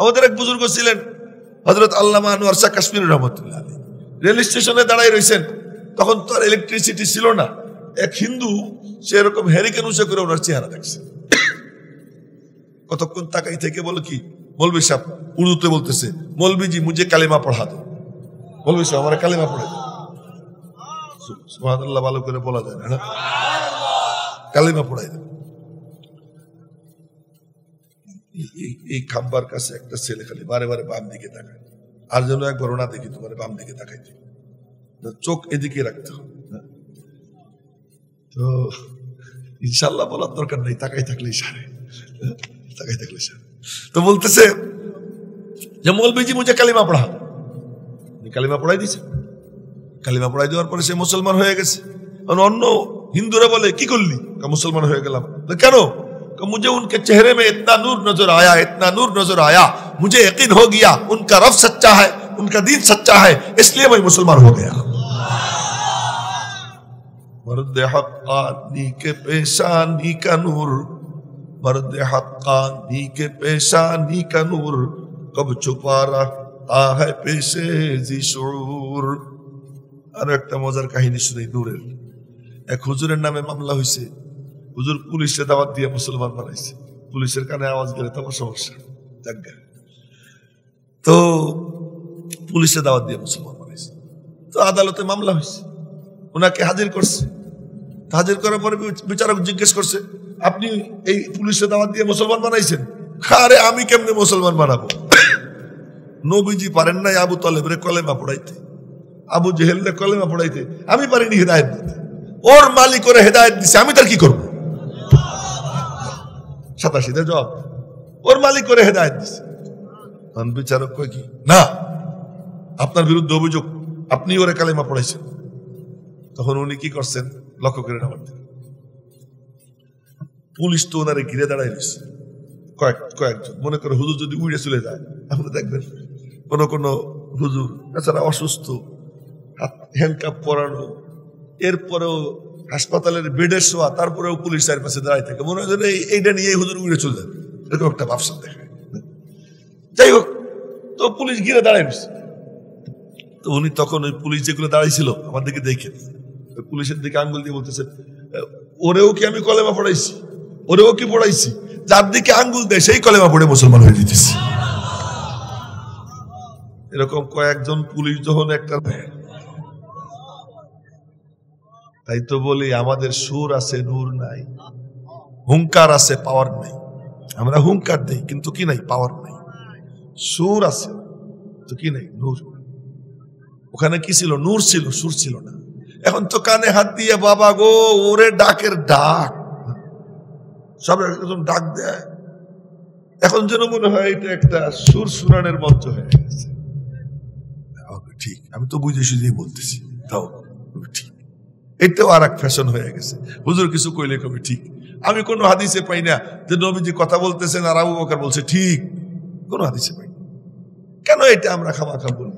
Speaker 1: আমাদের এক বুজুর্গ ছিলেন হজরত আল্লামা আনোয়ার শাহ কাশ্মীর রহমতুল্লাহ রেল স্টেশনে দাঁড়াই রয়েছেন তখন তো আর ইলেকট্রিসিটি ছিল না এক হিন্দু সে এরকম হ্যারিকেন উঁচু করে ওনার চেহারা দেখছে কতক্ষণ তাকাই থেকে বলো কি মৌলবী সাহেব উর্দুতে বলতেছে মৌলবীজি মুজে কালিমা পড়া দো মৌলবী সাহেব আমার কালিমা পড়ে ভালো করে বলা যায় না কালিমা পড়াই দেবে এই খাম্বার কাছে একটা ছেলে খালি বারে বারে বাম দিকে তাকায় আর যেন দেখি তোমার বাম দিকে তাকাইতে চোখ এদিকে রাখতে হবে তো ইনশাল্লাহ বলার দরকার নেই তাকাই থাকলেই সারে তাকাই থাকলে সারে তো বলতেছে যে মৌলবীজি মুজে কালিমা পড়া কালিমা পড়াই দিছে কালিমা পড়াই দেওয়ার পরে সে মুসলমান হয়ে গেছে অন্য হিন্দুরা বলে কি করলি মুসলমান হয়ে গেলাম কেন مجھے ان کے چہرے میں اتنا نور نظر آیا اتنا نور نظر آیا مجھے یقین ہو گیا ان کا رف سچا ہے ان کا دین سچا ہے اس لیے میں مسلمان ہو گیا مرد حقانی کے پیشانی کا نور مرد حقانی کے پیشانی کا نور کب چھپا رہا ہے پیشے زی شعور আরো একটা মজার কাহিনী শুনি দূরের এক হুজুরের নামে মামলা হয়েছে হুজুর পুলিশে দাওয়াত দিয়ে মুসলমান বানাইছে পুলিশের কানে আওয়াজ গেলে তোমার সমস্যা তো পুলিশে দাওয়াত দিয়ে মুসলমান বানাইছে তো আদালতে মামলা হয়েছে ওনাকে হাজির করছে হাজির করার পরে বিচারক জিজ্ঞেস করছে আপনি এই পুলিশে দাওয়াত দিয়ে মুসলমান বানাইছেন আরে আমি কেমনে মুসলমান বানাবো নবীজি পারেন নাই আবু তলেবরে কলেমা পড়াইতে আবু জেহেল কলেমা পড়াইতে আমি পারিনি হেদায়ত দিতে ওর মালিক ওরা হেদায়ত দিছে আমি তার কি করব সাতাশিতে জবাব ওর মালিক করে হেদায়ত দিছে বিচারক কয় কি না আপনার বিরুদ্ধে অভিযোগ আপনি ওরে কালেমা পড়াইছেন তখন উনি কি করছেন লক্ষ্য করে আমার পুলিশ তো ওনারে ঘিরে দাঁড়াই রয়েছে কয়েক কয়েকজন মনে করে হুজুর যদি উড়ে চলে যায় আপনি দেখবেন কোনো কোনো হুজুর এছাড়া অসুস্থ হ্যান্ডকাপ পরানো এরপরেও হাসপাতালের বেডের শোয়া তারপরেও পুলিশ চারপাশে দাঁড়িয়ে থাকে মনে হয় যে এইটা নিয়ে হুজুর উড়ে চলে যাবে এরকম একটা ভাবসা দেখায় যাই হোক তো পুলিশ ঘিরে দাঁড়াইছে তো উনি তখন ওই পুলিশ যেগুলো দাঁড়াইছিল আমার দিকে দেখে পুলিশের দিকে আঙ্গুল দিয়ে বলতেছে ওরেও কি আমি কলেমা পড়াইছি ওরেও কি পড়াইছি যার দিকে আঙ্গুল দেয় সেই কলেমা পড়ে মুসলমান হয়ে দিতেছি এরকম কয়েকজন পুলিশ যখন একটা তাই তো বলি আমাদের সুর আছে নূর নাই হুঙ্কার আছে পাওয়ার নাই আমরা হুঙ্কার দেই কিন্তু কি নাই পাওয়ার নাই সুর আছে তো কি নাই নূর ওখানে কি ছিল নূর ছিল সুর ছিল না এখন তো কানে হাত দিয়ে বাবা গো ওরে ডাকের ডাক সব একদম ডাক দেয় এখন যেন মনে হয় এটা একটা সুর সুরানের মঞ্চ হয়ে গেছে ঠিক আমি তো বুঝে সুঝেই বলতেছি তাও ঠিক এটাও আর এক ফ্যাশন হয়ে গেছে হুজুর কিছু কইলে কবে ঠিক আমি কোনো হাদিসে পাই না যে নবীজি কথা বলতেছেন আর আবু বকার বলছে ঠিক কোনো হাদিসে পাই কেন এটা আমরা খামাখা বলি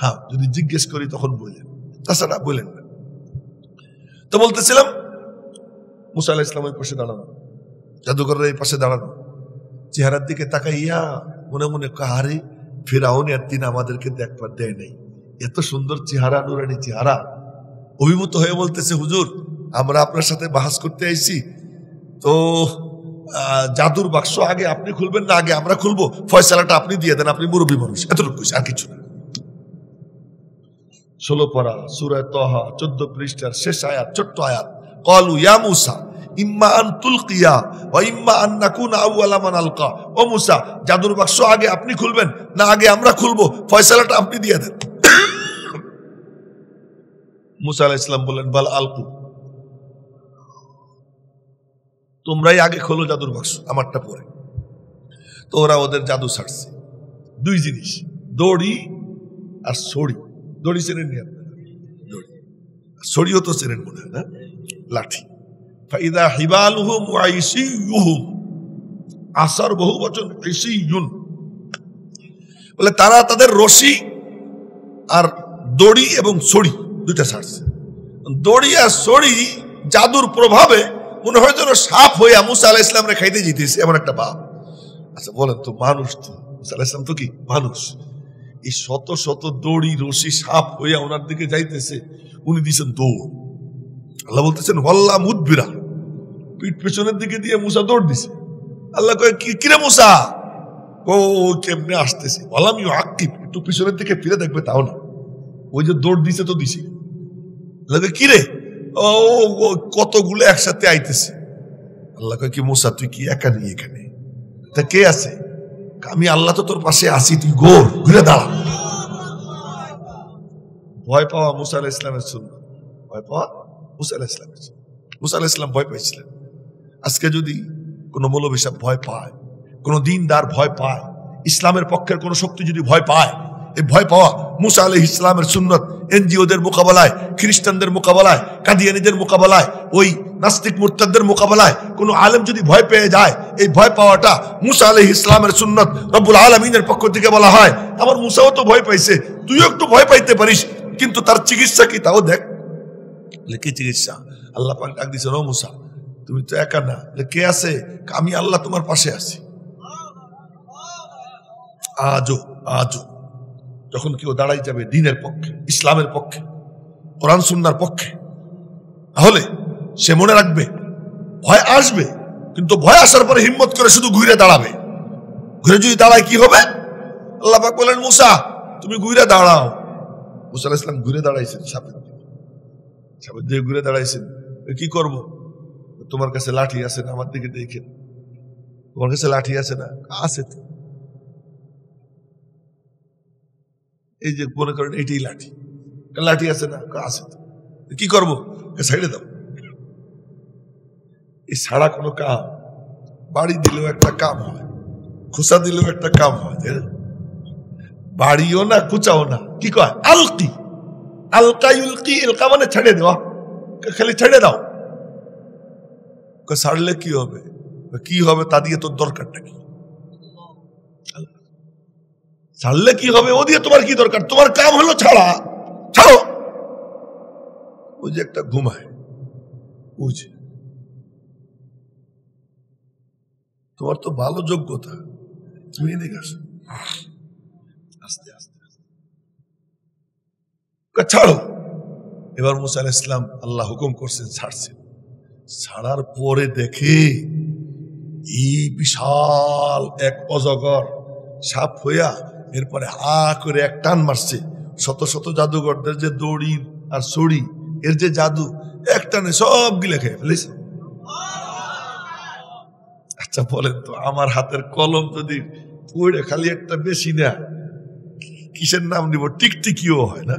Speaker 1: হ্যাঁ যদি জিজ্ঞেস করি তখন বলেন তাছাড়া বলেন না তো বলতেছিলাম মুসা ইসলাম ওই পাশে দাঁড়ানো জাদুঘরের এই পাশে দাঁড়ানো চেহারার দিকে তাকাইয়া মনে মনে কাহারে ফেরাও আর তিনি আমাদেরকে দেখবার দেয় নাই এত সুন্দর চেহারা নুরানি চেহারা অভিভূত হয়ে বলতেছে হুজুর আমরা আপনার সাথে বাহাস করতে আইছি তো জাদুর বাক্স আগে আপনি খুলবেন না আগে আমরা খুলবো ফয়সালাটা আপনি দিয়ে দেন আপনি মুরব্বী মানুষ এতটুকু আর কিছু না ষোলো পড়া সুরায় তহা চোদ্দ পৃষ্ঠার শেষ আয়াত ছোট্ট আয়াত কলু ইয়া মুসা ইম্মা আন তুলকিয়া ও ইম্মা আন নাকুন আউ আলামান আলকা ও মুসা জাদুর বাক্স আগে আপনি খুলবেন না আগে আমরা খুলবো ফয়সালাটা আপনি দিয়ে দেন মুসা আলাহ ইসলাম বললেন বাল আলকু তোমরাই আগে খোলো জাদুর বাক্স আমারটা পরে তো ওরা ওদের জাদু ছাড়ছে দুই জিনিস দড়ি আর সড়ি দড়ি চেনেন নি দড়ি সড়িও তো চেনেন মনে হয় না লাঠি ফাইদা আইসি ওয়াইসিহুম আসার বহু বচন ইউন বলে তারা তাদের রশি আর দড়ি এবং সড়ি দুইটা ছাড়ছে দড়িয়া সরি জাদুর প্রভাবে মনে হয় যেন সাপ হইয়া মুসা আলাহ ইসলামরে খাইতে জিতেছে এমন একটা ভাব আচ্ছা বলেন তো মানুষ তো মুসা ইসলাম তো কি মানুষ এই শত শত দড়ি রশি সাপ হইয়া ওনার দিকে যাইতেছে উনি দিচ্ছেন দৌড় আল্লাহ বলতেছেন হল্লা মুদবিরা পিঠ পেছনের দিকে দিয়ে মুসা দৌড় দিছে আল্লাহ কয়ে কি কিরে মুসা ও কেমনে আসতেছে হল্লাম ইউ একটু পিছনের দিকে ফিরে দেখবে তাও না ওই যে দৌড় দিছে তো দিছি কি রে ও কতগুলো একসাথে আইতেছে আল্লাহ কয় কি মুসা তুই কি একা নিয়ে এখানে তা কে আছে আমি আল্লাহ তো তোর পাশে আসি তুই গোর ঘুরে দাঁড়া ভয় পাওয়া মুসা আলাহ ইসলামের শুন ভয় পাওয়া মুসা আলাহ ইসলামের মুসা আলাহ ইসলাম ভয় পাইছিলেন আজকে যদি কোনো মৌলবিসাব ভয় পায় কোনো দিনদার ভয় পায় ইসলামের পক্ষের কোনো শক্তি যদি ভয় পায় এই ভয় পাওয়া মুসা আলহ ইসলামের সুন্নত এনজিওদের মোকাবেলায় খ্রিস্টানদের মোকাবেলায় কাদিয়ানিদের মোকাবেলায় ওই নাস্তিক মুরতাদের মোকাবেলায় কোনো আলেম যদি ভয় পেয়ে যায় এই ভয় পাওয়াটা মুসা আলহ ইসলামের সুন্নত রব্বুল আলমিনের পক্ষ থেকে বলা হয় আমার মুসাও তো ভয় পাইছে তুইও একটু ভয় পাইতে পারিস কিন্তু তার চিকিৎসা কি তাও দেখ কি চিকিৎসা আল্লাহ পাক ডাক দিয়েছে মুসা তুমি তো একা না কে আছে আমি আল্লাহ তোমার পাশে আছি আজও আজও যখন কেউ দাঁড়াই যাবে দিনের পক্ষে ইসলামের পক্ষে কোরআন সুন্নার পক্ষে তাহলে সে মনে রাখবে ভয় আসবে কিন্তু ভয় আসার পরে হিম্মত করে শুধু ঘুরে দাঁড়াবে ঘুরে যদি দাঁড়ায় কি হবে আল্লাহ পাক বলেন মুসা তুমি ঘুরে দাঁড়াও মুসা ইসলাম ঘুরে দাঁড়াইছেন সাপের দিকে সাপের দিয়ে ঘুরে দাঁড়াইছেন কি করব তোমার কাছে লাঠি আছে না আমার দিকে দেখেন তোমার কাছে লাঠি আছে না আছে তো خالی چڑے داؤ سارے کی درکار ছাড়লে কি হবে ও দিয়ে তোমার কি দরকার তোমার কাম হলো ছাড়া ছাড়ো ওই যে একটা ঘুমায় বুঝে তোমার তো ভালো যোগ্যতা তুমি এদিকে আসো আস্তে আস্তে ছাড়ো এবার মুসা ইসলাম আল্লাহ হুকুম করছেন ছাড়ছেন ছাড়ার পরে দেখে এই বিশাল এক অজগর সাপ হইয়া এরপরে হা করে এক টান মারছে শত শত জাদুঘরদের যে দড়ি আর সড়ি এর যে জাদু এক টানে গিলে খেয়ে ফেলেছে আচ্ছা বলেন তো আমার হাতের কলম যদি পড়ে খালি একটা বেশি না কিসের নাম নিব টিকটিকিও হয় না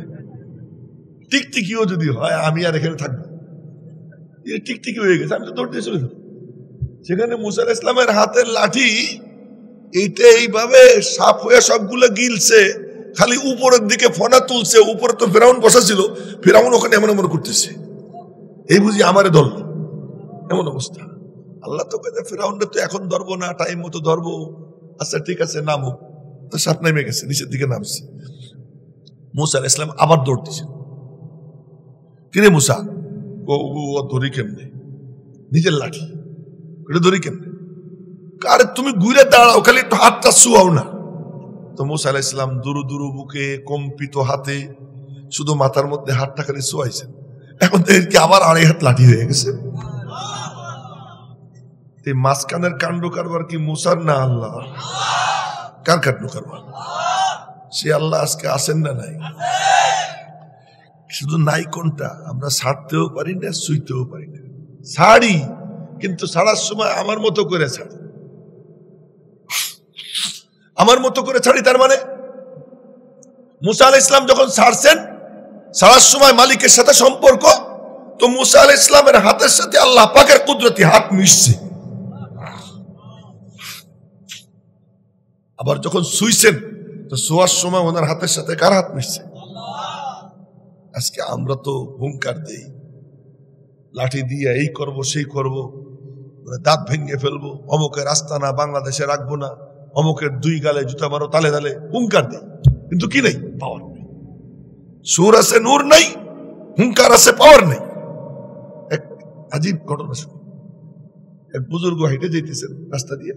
Speaker 1: টিকটিকিও যদি হয় আমি আর এখানে থাকবো টিকটিকি হয়ে গেছে আমি তো দৌড় দিয়ে চলে যাবো সেখানে মুসার ইসলামের হাতের লাঠি এইটা এইভাবে সাপ হয়ে সবগুলো গিলছে খালি উপরের দিকে ফোনা তুলছে উপরে তো ফেরাউন বসা ছিল ফেরাউন ওখানে এমন এমন করতেছে এই বুঝি আমারে ধরলো এমন অবস্থা আল্লাহ তো কে ফেরাউনটা তো এখন ধরবো না টাইম মতো ধরবো আচ্ছা ঠিক আছে নাম হোক তো সাপ নেমে গেছে নিচের দিকে নামছে মুসা ইসলাম আবার দৌড়তেছে কিরে মুসা ও ধরি কেমনে নিজের লাঠি এটা ধরি কেমনে আরে তুমি ঘুরে দাঁড়াও খালি একটু হাতটা শুয়াও না তো মুসা আলাহ ইসলাম দুরু দুরু বুকে কম্পিত হাতে শুধু মাথার মধ্যে হাতটা খালি শুয়াইছেন এখন কি আবার আড়াই হাত লাঠি হয়ে গেছে এই মাঝখানের কাণ্ড কারবার কি মুসার না আল্লাহ কার কাণ্ড কারবার সে আল্লাহ আজকে আসেন না নাই শুধু নাই কোনটা আমরা ছাড়তেও পারি না শুইতেও পারি না ছাড়ি কিন্তু ছাড়ার সময় আমার মতো করে ছাড়ি আমার মতো করে ছাড়ি তার মানে মুসা আল ইসলাম যখন ছাড়ছেন ছাড়ার সময় মালিকের সাথে সম্পর্ক তো মুসা আল ইসলামের হাতের সাথে আল্লাহ পাকের কুদরতি হাত মিশছে আবার যখন শুইছেন তো শোয়ার সময় ওনার হাতের সাথে কার হাত মিশছে আজকে আমরা তো হুঙ্কার দেই লাঠি দিয়ে এই করব সেই করব দাঁত ভেঙে ফেলবো অমুকের রাস্তা না বাংলাদেশে রাখবো না অমুকের দুই গালে জুতা মারো তালে তালে হুঙ্কার দেয় কিন্তু কি নেই পাওয়ার নেই সুর আছে নূর নেই হুঙ্কার আছে পাওয়ার নেই এক আজীব ঘটনা শুনি এক বুজুর্গ হাইটে যেতেছেন রাস্তা দিয়ে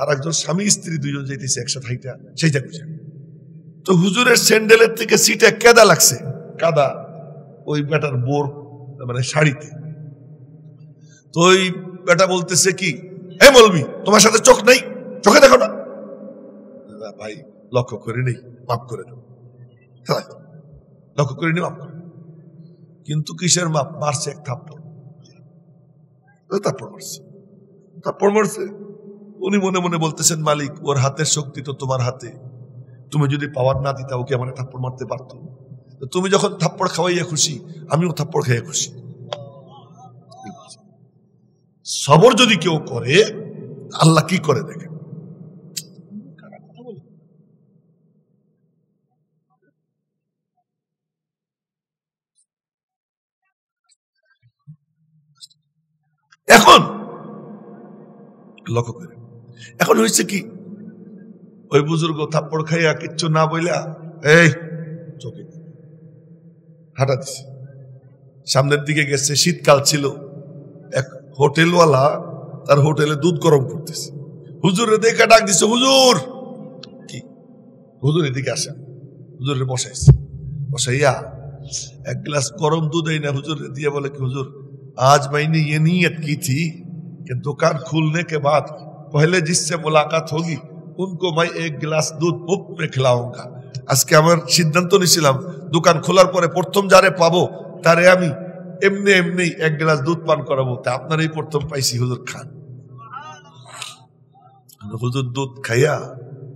Speaker 1: আর একজন স্বামী স্ত্রী দুজন যেতেছে একসাথে হাইটা সেইটা বুঝে তো হুজুরের স্যান্ডেলের থেকে সিটে কেদা লাগছে কাদা ওই বেটার বোর মানে শাড়িতে তো ওই বেটা বলতেছে কি হে বলবি তোমার সাথে চোখ নেই চোখে দেখো না ভাই লক্ষ্য করে নেই মাফ করে দেব হ্যাঁ, লক্ষ্য করে নি মাফ করে কিন্তু কিসের মাপ মারছে এক থাপ্পড় তারপর মারছে তারপর মারছে উনি মনে মনে বলতেছেন মালিক ওর হাতের শক্তি তো তোমার হাতে তুমি যদি পাওয়ার না দিতা ওকে আমার থাপ্পড় মারতে পারতো তুমি যখন থাপ্পড় খাওয়াইয়া খুশি আমিও থাপ্পড় খাইয়া খুশি সবর যদি কেউ করে আল্লাহ কি করে দেখেন এখন লক্ষ্য করে এখন হয়েছে কি ওই বুজুর্গ থাপ্পড় খাইয়া কিচ্ছু না বইলা এই চোখে হাঁটা দিছে সামনের দিকে গেছে শীতকাল ছিল এক হোটেলওয়ালা তার হোটেলে দুধ গরম করতেছে হুজুর দেখে ডাক দিছে হুজুর কি হুজুর এদিকে আসেন হুজুরে বসাইছে বসাইয়া এক গ্লাস গরম দুধ এই না হুজুর দিয়ে বলে কি হুজুর आज मैंने ये नीयत की थी कि दुकान खोलने के बाद पहले जिससे मुलाकात होगी उनको मैं एक गिलास दूध मुफ्त में खिलाऊंगा আজকে আমার সিদ্ধান্ত নিছিলাম দোকান খোলার পরে প্রথম যারে পাবো তারে আমি এমনি এমনি এক গ্লাস দুধ পান করাবো তা আপনারই প্রথম পাইছি হুজুর খান হুজুর দুধ খাইয়া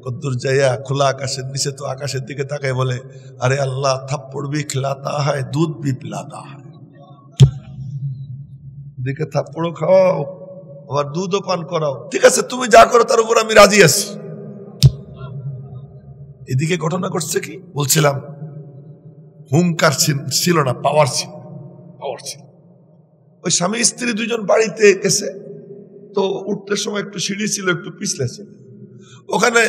Speaker 1: কদ্দুর যাইয়া খোলা আকাশের নিচে তো আকাশের দিকে তাকাই বলে আরে আল্লাহ থাপ্পড় বি খিলাতা হয় দুধ বি পিলাতা হয় দিকে থাপ্পড়ও খাওয়াও আবার দুধও পান করাও ঠিক আছে তুমি যা করো তার উপর আমি রাজি আছি এদিকে ঘটনা ঘটছে কি বলছিলাম হুঙ্কার ছিল না পাওয়ার ছিল পাওয়ার ছিল ওই স্বামী স্ত্রী দুজন বাড়িতে এসে তো উঠতে সময় একটু সিঁড়ি ছিল একটু পিছলে ছিল ওখানে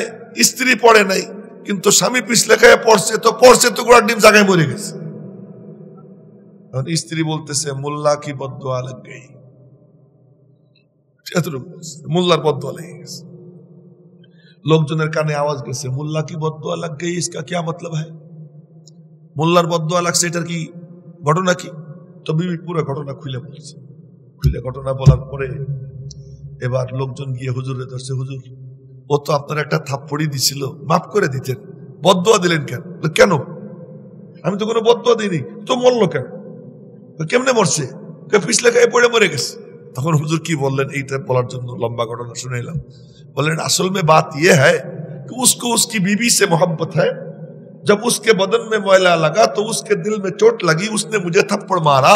Speaker 1: স্ত্রী পড়ে নাই কিন্তু স্বামী পিছলে খেয়ে পড়ছে তো পড়ছে তো গোড়ার ডিম জায়গায় মরে গেছে স্ত্রী বলতেছে মোল্লা কি বদোয়া লাগবেই মোল্লার বদোয়া লেগে গেছে লোকজনের কানে আওয়াজ গেছে মোল্লা কি লাগ লাগবে ইসকা কে মতলব হ্যাঁ মোল্লার বদোয়া লাগছে এটার কি ঘটনা কি তো বিবি পুরো ঘটনা খুলে বলছে খুলে ঘটনা বলার পরে এবার লোকজন গিয়ে হুজুরে ধরছে হুজুর ও তো আপনার একটা থাপ্পড়ি দিছিল মাফ করে দিতেন বদোয়া দিলেন কেন কেন আমি তো কোনো বদোয়া দিইনি তো মরলো কেন কেমনে মরছে পিছলে খাই পড়ে মরে গেছে তখন হুজুর কি বললেন এইটা বলার জন্য লম্বা ঘটনা শুনেলাম বললেন আসল میں بات یہ ہے کہ اس کو اس کی بیوی سے محبت ہے جب اس کے بدن میں مویلہ لگا تو اس کے دل میں چوٹ لگی اس نے مجھے تھپڑ مارا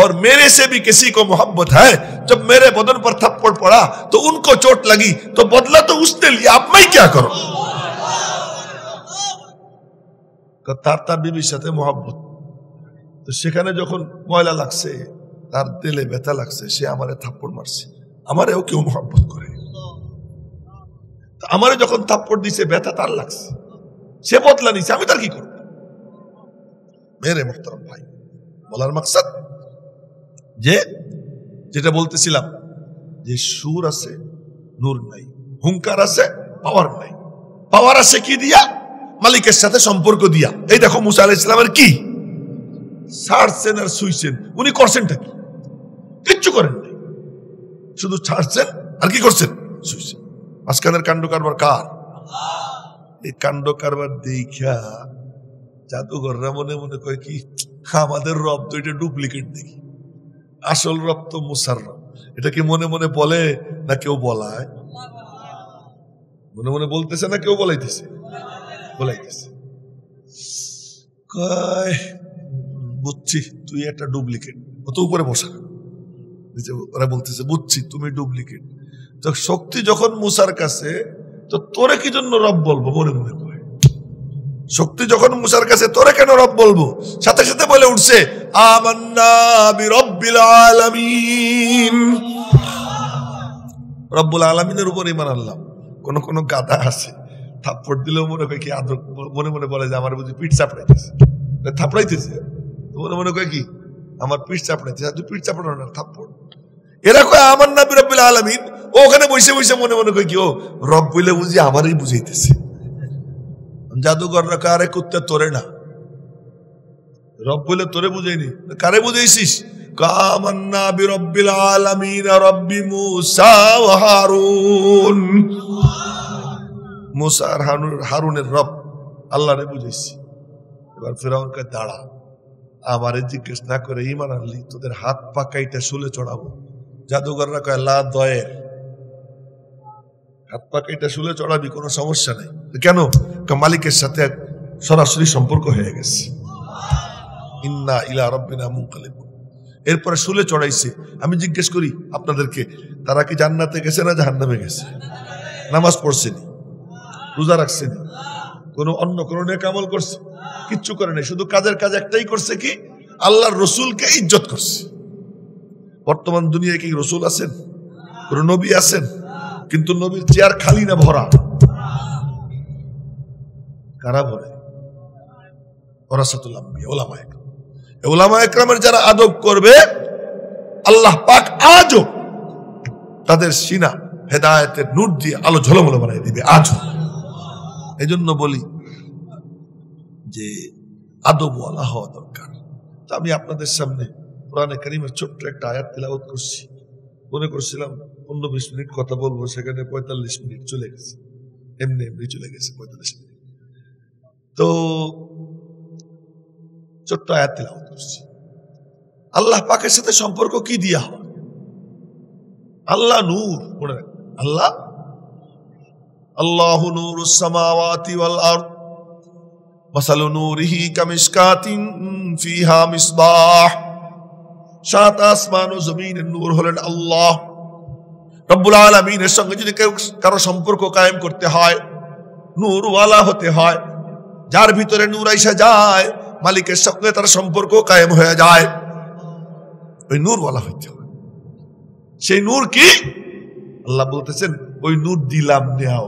Speaker 1: اور میرے سے بھی کسی کو محبت ہے جب میرے بدن پر تھپڑ پڑا تو ان کو چوٹ لگی تو بدلہ تو اس نے لیا اب میں کیا کروں تارتا بی سے محبت তো সেখানে যখন ময়লা লাগছে তার তেলে ব্যথা লাগছে সে আমারে থাপ্পড় মারছে আমারেও কেউ মহাব্বত করে আমারে যখন থাপ্পড় দিছে ব্যথা তার লাগছে সে বদলা নিছে আমি তার কি করব মেরে মোহতারাম ভাই বলার মাকসাদ যে যেটা বলতেছিলাম যে সুর আছে নূর নাই হুঙ্কার আছে পাওয়ার নাই পাওয়ার আছে কি দিয়া মালিকের সাথে সম্পর্ক দিয়া এই দেখো মুসা আলাহ ইসলামের কি ছাড়ছেন আর শুইছেন উনি করছেনটা কি কিচ্ছু করেন শুধু ছাড়ছেন আর কি করছেন শুইছেন মাঝখানের কাণ্ড কারবার কার এই কাণ্ড কারবার দেখা জাদুঘররা মনে মনে কয় কি আমাদের রব তো এটা ডুপ্লিকেট দেখি আসল রব তো মুসার রব এটা কি মনে মনে বলে না কেউ বলায় মনে মনে বলতেছে না কেউ বলাইতেছে বলাইতেছে কয় বুঝছি তুই একটা ডুপ্লিকেট অত উপরে বসা ওরা বলতেছে বুঝছি তুমি ডুপ্লিকেট তো শক্তি যখন মুসার কাছে তো তোরে কি জন্য রব বলবো মনে মনে করে শক্তি যখন মুসার কাছে তোরে কেন রব বলবো সাথে সাথে বলে উঠছে রব্বুল আলমিনের উপর ইমান আনলাম কোন কোন গাদা আছে থাপ্পড় দিলেও মনে হয় কি আদর মনে মনে বলে যে আমার বুঝি পিঠ চাপড়াইতেছে থাপড়াইতেছে মনে মনে কয় কি আমার পিঠ চাপড়াইতে তুই পিঠ চাপড়ো না থাপ্পড় এরা কয় আমার না রব্বুল আলমিন ওখানে বসে বসে মনে মনে কয় কি ও রব বলে বুঝি আমারই বুঝাইতেছে জাদুঘররা কারে করতে তোরে না রব বলে তোরে বুঝাইনি কারে বুঝাইছিস কামান্না বিরব্বিল আলামিন রব্বি মুসা হারুন মুসা আর হারুনের রব আল্লাহরে বুঝাইছি এবার ফেরাউন কে দাঁড়া আমারে জিজ্ঞেস না করে ইমান আনলি তোদের হাত পা শুলে চড়াবো জাদুঘররা কয় লা দয়ের হাত পা শুলে চড়াবি কোনো সমস্যা নাই কেন মালিকের সাথে সরাসরি সম্পর্ক হয়ে গেছে ইন্না ইলা রব্বিনা মুনকালিব এরপরে শুলে চড়াইছে আমি জিজ্ঞেস করি আপনাদেরকে তারা কি জান্নাতে গেছে না জাহান্নামে গেছে নামাজ পড়ছেনি রোজা রাখছেনি কোন অন্য কোন নেকামল করছে কিচ্ছু করে নাই শুধু কাজের কাজ একটাই করছে কি আল্লাহর রসুলকে ইজ্জত করছে বর্তমান দুনিয়ায় কি রসুল আছেন কোন নবী আছেন কিন্তু নবীর চেয়ার খালি না ভরা কারা ভরে ওলামা যারা আদব করবে আল্লাহ পাক আজও তাদের সিনা হেদায়তের নূর দিয়ে আলো ঝলমলো বানিয়ে দিবে আজও এজন্য বলি যে আদব আদবওয়ালা হওয়া দরকার তো আমি আপনাদের সামনে পুরানে কারিমের ছোট্ট একটা আয়াত তেলাওত করছি মনে করছিলাম পনেরো বিশ মিনিট কথা বলবো সেখানে পঁয়তাল্লিশ মিনিট চলে গেছে এমনি এমনি চলে গেছে পঁয়তাল্লিশ মিনিট তো ছোট্ট আয়াত তেলাওত করছি আল্লাহ পাকের সাথে সম্পর্ক কি দিয়া হয় আল্লাহ নূর মনে রাখবেন আল্লাহ الله نور السماوات والأرض مثل نوره كمشكات فيها مصباح সাত আসমান ও জমিনের নূর হলেন আল্লাহ রব্বুল আলমিনের সঙ্গে যদি কেউ কারো সম্পর্ক কায়েম করতে হয় নূরওয়ালা হতে হয় যার ভিতরে নূর আইসা যায় মালিকের সঙ্গে তার সম্পর্ক কায়েম হয়ে যায় ওই নূরওয়ালা হইতে হয় সেই নূর কি আল্লাহ বলতেছেন ওই নূর দিলাম নেও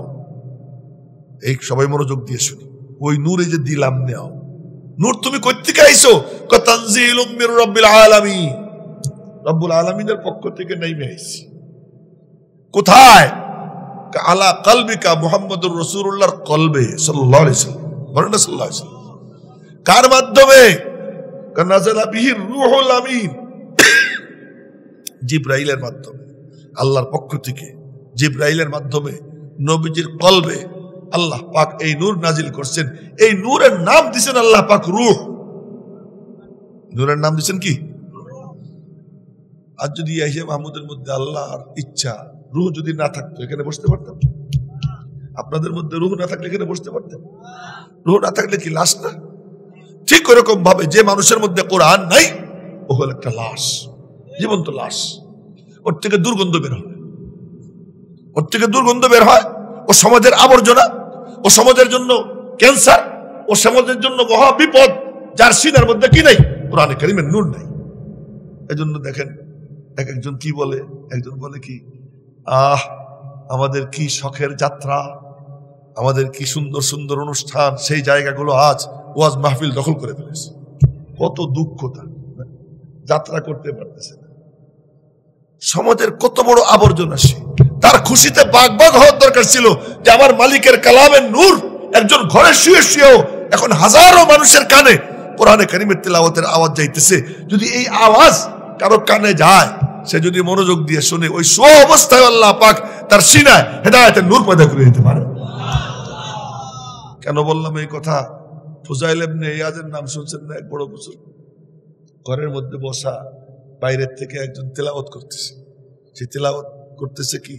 Speaker 1: এই সবাই মনোযোগ দিয়ে শুনি ওই নূর এই যে দিলাম নেও নূর তুমি কোথেকে আইসো তানজিল রব্বুল আলমিনের পক্ষ থেকে নেমে আইসি কোথায় আলা কালবিকা মোহাম্মদ রসুল্লাহর কলবে কার মাধ্যমে জিব্রাইলের মাধ্যমে আল্লাহর পক্ষ থেকে জিব্রাইলের মাধ্যমে নবীজির কলবে আল্লাহ পাক এই নূর নাজিল করছেন এই নূরের নাম দিচ্ছেন আল্লাহ পাক রুহ নূরের নাম দিচ্ছেন কি আর যদি মাহমুদের মধ্যে আল্লাহর ইচ্ছা রুহ যদি না থাকতো এখানে বসতে পারতাম আপনাদের মধ্যে রুহ না থাকলে এখানে বসতে পারতেন রুহ না থাকলে কি লাশ না ঠিক ওরকম ভাবে যে মানুষের মধ্যে কোরআন নাই ও হল একটা লাশ জীবন্ত লাশ ওর থেকে দুর্গন্ধ বের হয় ওর থেকে দুর্গন্ধ বের হয় ও সমাজের আবর্জনা ও সমাজের জন্য ক্যান্সার ও সমাজের জন্য মহা বিপদ যার সিনার মধ্যে কি নাই কোরআনে কারিমের নূর নাই এই জন্য দেখেন এক একজন কি বলে একজন বলে কি আহ আমাদের কি শখের যাত্রা আমাদের কি সুন্দর সুন্দর অনুষ্ঠান সেই জায়গাগুলো আজ ওয়াজ মাহফিল দখল করে ফেলেছে কত দুঃখ তার যাত্রা করতে পারতেছে না সমাজের কত বড় আবর্জনা সে তার খুশিতে বাঘ হওয়ার দরকার ছিল যে আমার মালিকের কালামের নূর একজন ঘরে শুয়ে শুয়েও এখন হাজারো মানুষের কানে কোরআনে কারিমের তেলাওয়াতের আওয়াজ যাইতেছে যদি এই আওয়াজ কারো কানে যায় সে যদি মনোযোগ দিয়ে শুনে ওই সো অবস্থায় আল্লাহ পাক তার সিনায় হেদায়তের নূর পয়দা করে দিতে পারে কেন বললাম এই কথা ফুজাইল এমনি ইয়াজের নাম শুনছেন না এক বড় বছর ঘরের মধ্যে বসা বাইরের থেকে একজন তেলাওয়াত করতেছে সে তেলাওয়াত করতেছে কি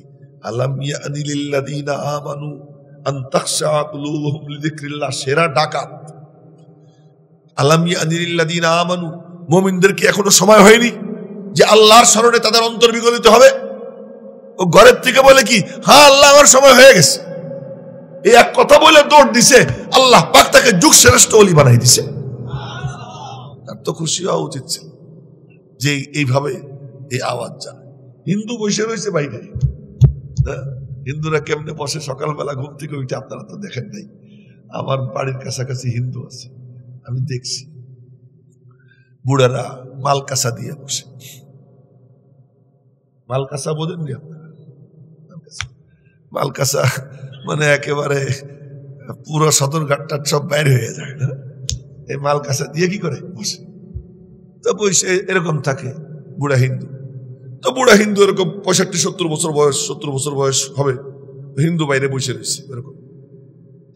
Speaker 1: এখনো সময় হয়নি যে আল্লাহর স্মরণে তাদের অন্তর বিগলিত হবে ও ঘরের থেকে বলে কি হ্যাঁ আল্লাহ আমার সময় হয়ে গেছে এই এক কথা বলে দৌড় দিছে আল্লাহ পাক তাকে যুগ শ্রেষ্ঠ অলি বানাই দিছে তার তো খুশি হওয়া উচিত ছিল যে এইভাবে এই আওয়াজ জানে হিন্দু বসে রয়েছে বাইরে হিন্দুরা কেমনে বসে সকালবেলা ঘুম থেকে ওইটা আপনারা তো দেখেন নাই আমার বাড়ির কাছাকাছি হিন্দু আছে আমি দেখছি বুড়ারা মালকাসা দিয়ে বসে মালকাসা বোঝেননি আপনারা মালকাসা মানে একেবারে পুরো সদর ঘাটটা সব বাইর হয়ে যায় না এই মালকাসা দিয়ে কি করে বসে তো বসে এরকম থাকে বুড়া হিন্দু তো বুড়া হিন্দু এরকম পঁয়ষট্টি সত্তর বছর বয়স সত্তর বছর বয়স হবে হিন্দু বাইরে বসে রয়েছে এরকম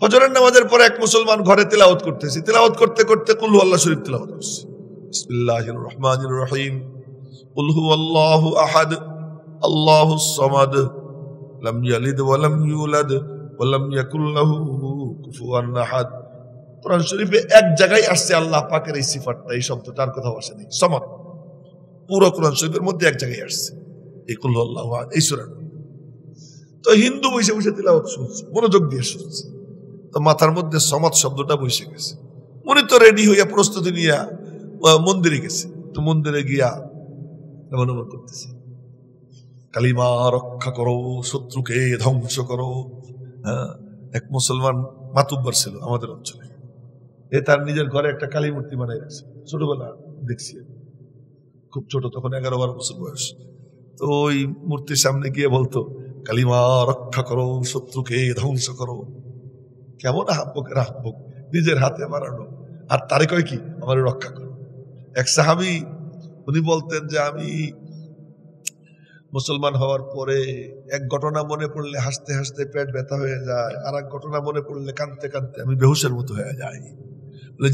Speaker 1: হজরের নামাজের পরে এক মুসলমান ঘরে তেলাওত করতেছে তেলাওত করতে করতে কুল্লু আল্লাহ শরীফ তেলাওত করছে আল্লাহ এক জায়গায় আসছে আল্লাহ পাকের এই সিফাটটা এই শব্দটার কথা আসেনি সমাদ পুরো কোরআন শরীফের মধ্যে এক জায়গায় আসছে এই কুল্লাহ এই সুরার তো হিন্দু বসে বসে তিলাওয়াত শুনছে মনোযোগ দিয়ে শুনছে তো মাথার মধ্যে সমাজ শব্দটা বসে গেছে উনি তো রেডি হইয়া প্রস্তুতি নিয়ে মন্দিরে গেছে তো মন্দিরে গিয়া এমন এমন করতেছে কালিমা রক্ষা করো শত্রুকে ধ্বংস করো হ্যাঁ এক মুসলমান মাতুব্বর ছিল আমাদের অঞ্চলে এ তার নিজের ঘরে একটা কালী মূর্তি বানাই রাখছে ছোটবেলা দেখছি আমি খুব ছোট তখন এগারো বারো বছর বয়স তো ওই মূর্তির সামনে গিয়ে বলতো কালিমা রক্ষা করো শত্রুকে ধ্বংস করো কেমন হাতবকের হাতবক নিজের হাতে মারানো আর তারে কয় কি আমার রক্ষা করো এক সাহাবি উনি বলতেন যে আমি মুসলমান হওয়ার পরে এক ঘটনা মনে পড়লে হাসতে হাসতে পেট ব্যথা হয়ে যায় আর এক ঘটনা মনে পড়লে কাঁদতে কাঁদতে আমি বেহুসের মতো হয়ে যাই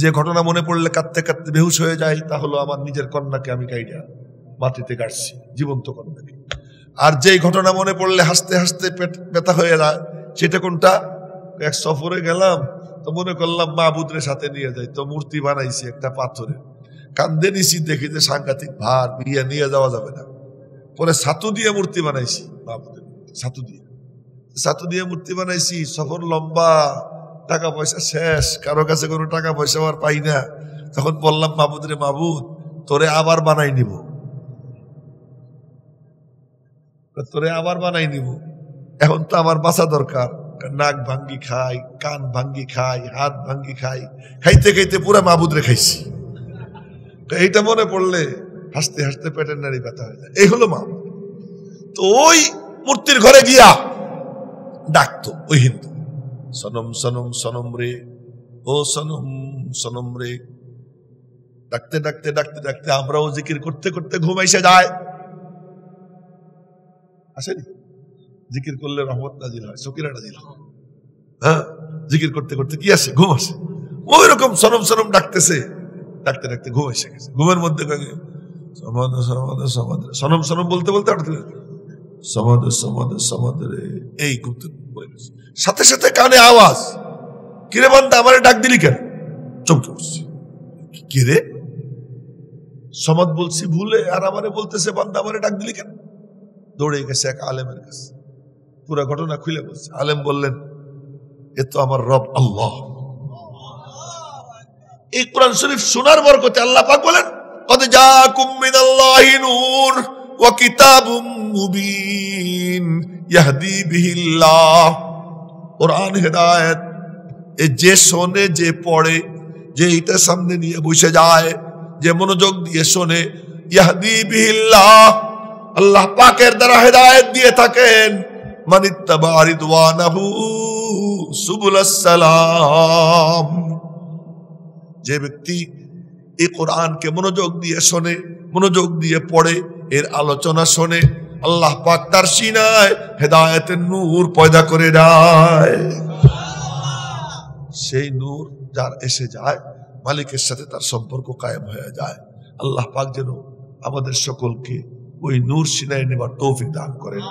Speaker 1: যে ঘটনা মনে পড়লে কাঁদতে কাঁদতে বেহুস হয়ে যায় তা হলো আমার নিজের কন্যাকে আমি গাইডা মাটিতে গাড়ছি জীবন্ত কন্যাকে আর যেই ঘটনা মনে পড়লে হাসতে হাসতে পেট ব্যথা হয়ে যায় সেটা কোনটা এক সফরে গেলাম তো মনে করলাম মা মাহবুদরে সাথে নিয়ে যাই তো মূর্তি বানাইছি একটা পাথরে কান্দে নিছি দেখি যে সাংঘাতিক ভার বিয়ে নিয়ে যাওয়া যাবে না পরে সাতু দিয়ে মূর্তি বানাইছি মা মাহবুদের সাতু দিয়ে সাতু দিয়ে মূর্তি বানাইছি সফর লম্বা টাকা পয়সা শেষ কারো কাছে কোনো টাকা পয়সা আবার পাই না তখন বললাম মাবুদ রে মাবুদ তোরে আবার বানাই নিব তোরে আবার বানাই নিব এখন তো আমার বাঁচা দরকার নাক ভাঙ্গি খাই কান ভাঙ্গি খাই হাত ভাঙ্গি খাই খাইতে খাইতে পুরা রে খাইছি এইটা মনে পড়লে হাসতে হাসতে পেটের নারী ব্যথা হয়ে যায় এই হলো মাবুদ তো ওই মূর্তির ঘরে গিয়া ডাকতো ওই হিন্দু সনম সনম সনম রে ও সনম সনম রে ডাকতে ডাকতে ডাকতে ডাকতে আমরাও জিকির করতে করতে ঘুম এসে যায় আসেনি জিকির করলে রহমত নাজিল হয় সকিরা নাজিল হয় হ্যাঁ জিকির করতে করতে কি আছে ঘুম আসে ওই রকম সরম সরম ডাকতেছে ডাকতে ডাকতে ঘুম এসে গেছে ঘুমের মধ্যে সমাদ সমাদ সমাদ সনম সনম বলতে বলতে সমাদ সমাদ সমাদ এই ঘুমতে সাথে সাথে কানে আওয়াজ কিরে বান্দা আমারে ডাক দিলি কেন চমকে উঠছে কিরে সমাদ বলছি ভুলে আর আমারে বলতেছে বান্দা আমারে ডাক দিলি কেন দৌড়ে গেছে এক আলেমের কাছে পুরো ঘটনা খুলে বলছে আলেম বললেন এ তো আমার রব আল্লাহ এই কোরআন শরীফ শোনার বরকতে আল্লাহ পাক বলেন কত যা কুমিন আল্লাহ নূর ও কিতাবুম মুবিন ইয়াহদি বিহিল্লাহ কোরআন হেদায়ত এ যে শোনে যে পড়ে যে এটা সামনে নিয়ে বসে যায় যে মনোযোগ দিয়ে শোনে ইয়াহদি বিহিল্লাহ আল্লাহ পাকের দ্বারা হেদায়ত দিয়ে থাকেন সালাম যে ব্যক্তি এই কোরআনকে মনোযোগ দিয়ে শোনে মনোযোগ দিয়ে পড়ে এর আলোচনা শোনে আল্লাহ পাক তার সিনায় হেদায়তের নূর পয়দা করে দেয় সেই নূর যার এসে যায় মালিকের সাথে তার সম্পর্ক কায়েম হয়ে যায় আল্লাহ পাক যেন আমাদের সকলকে ওই নূর সিনায় নেবার তৌফিক দান করেন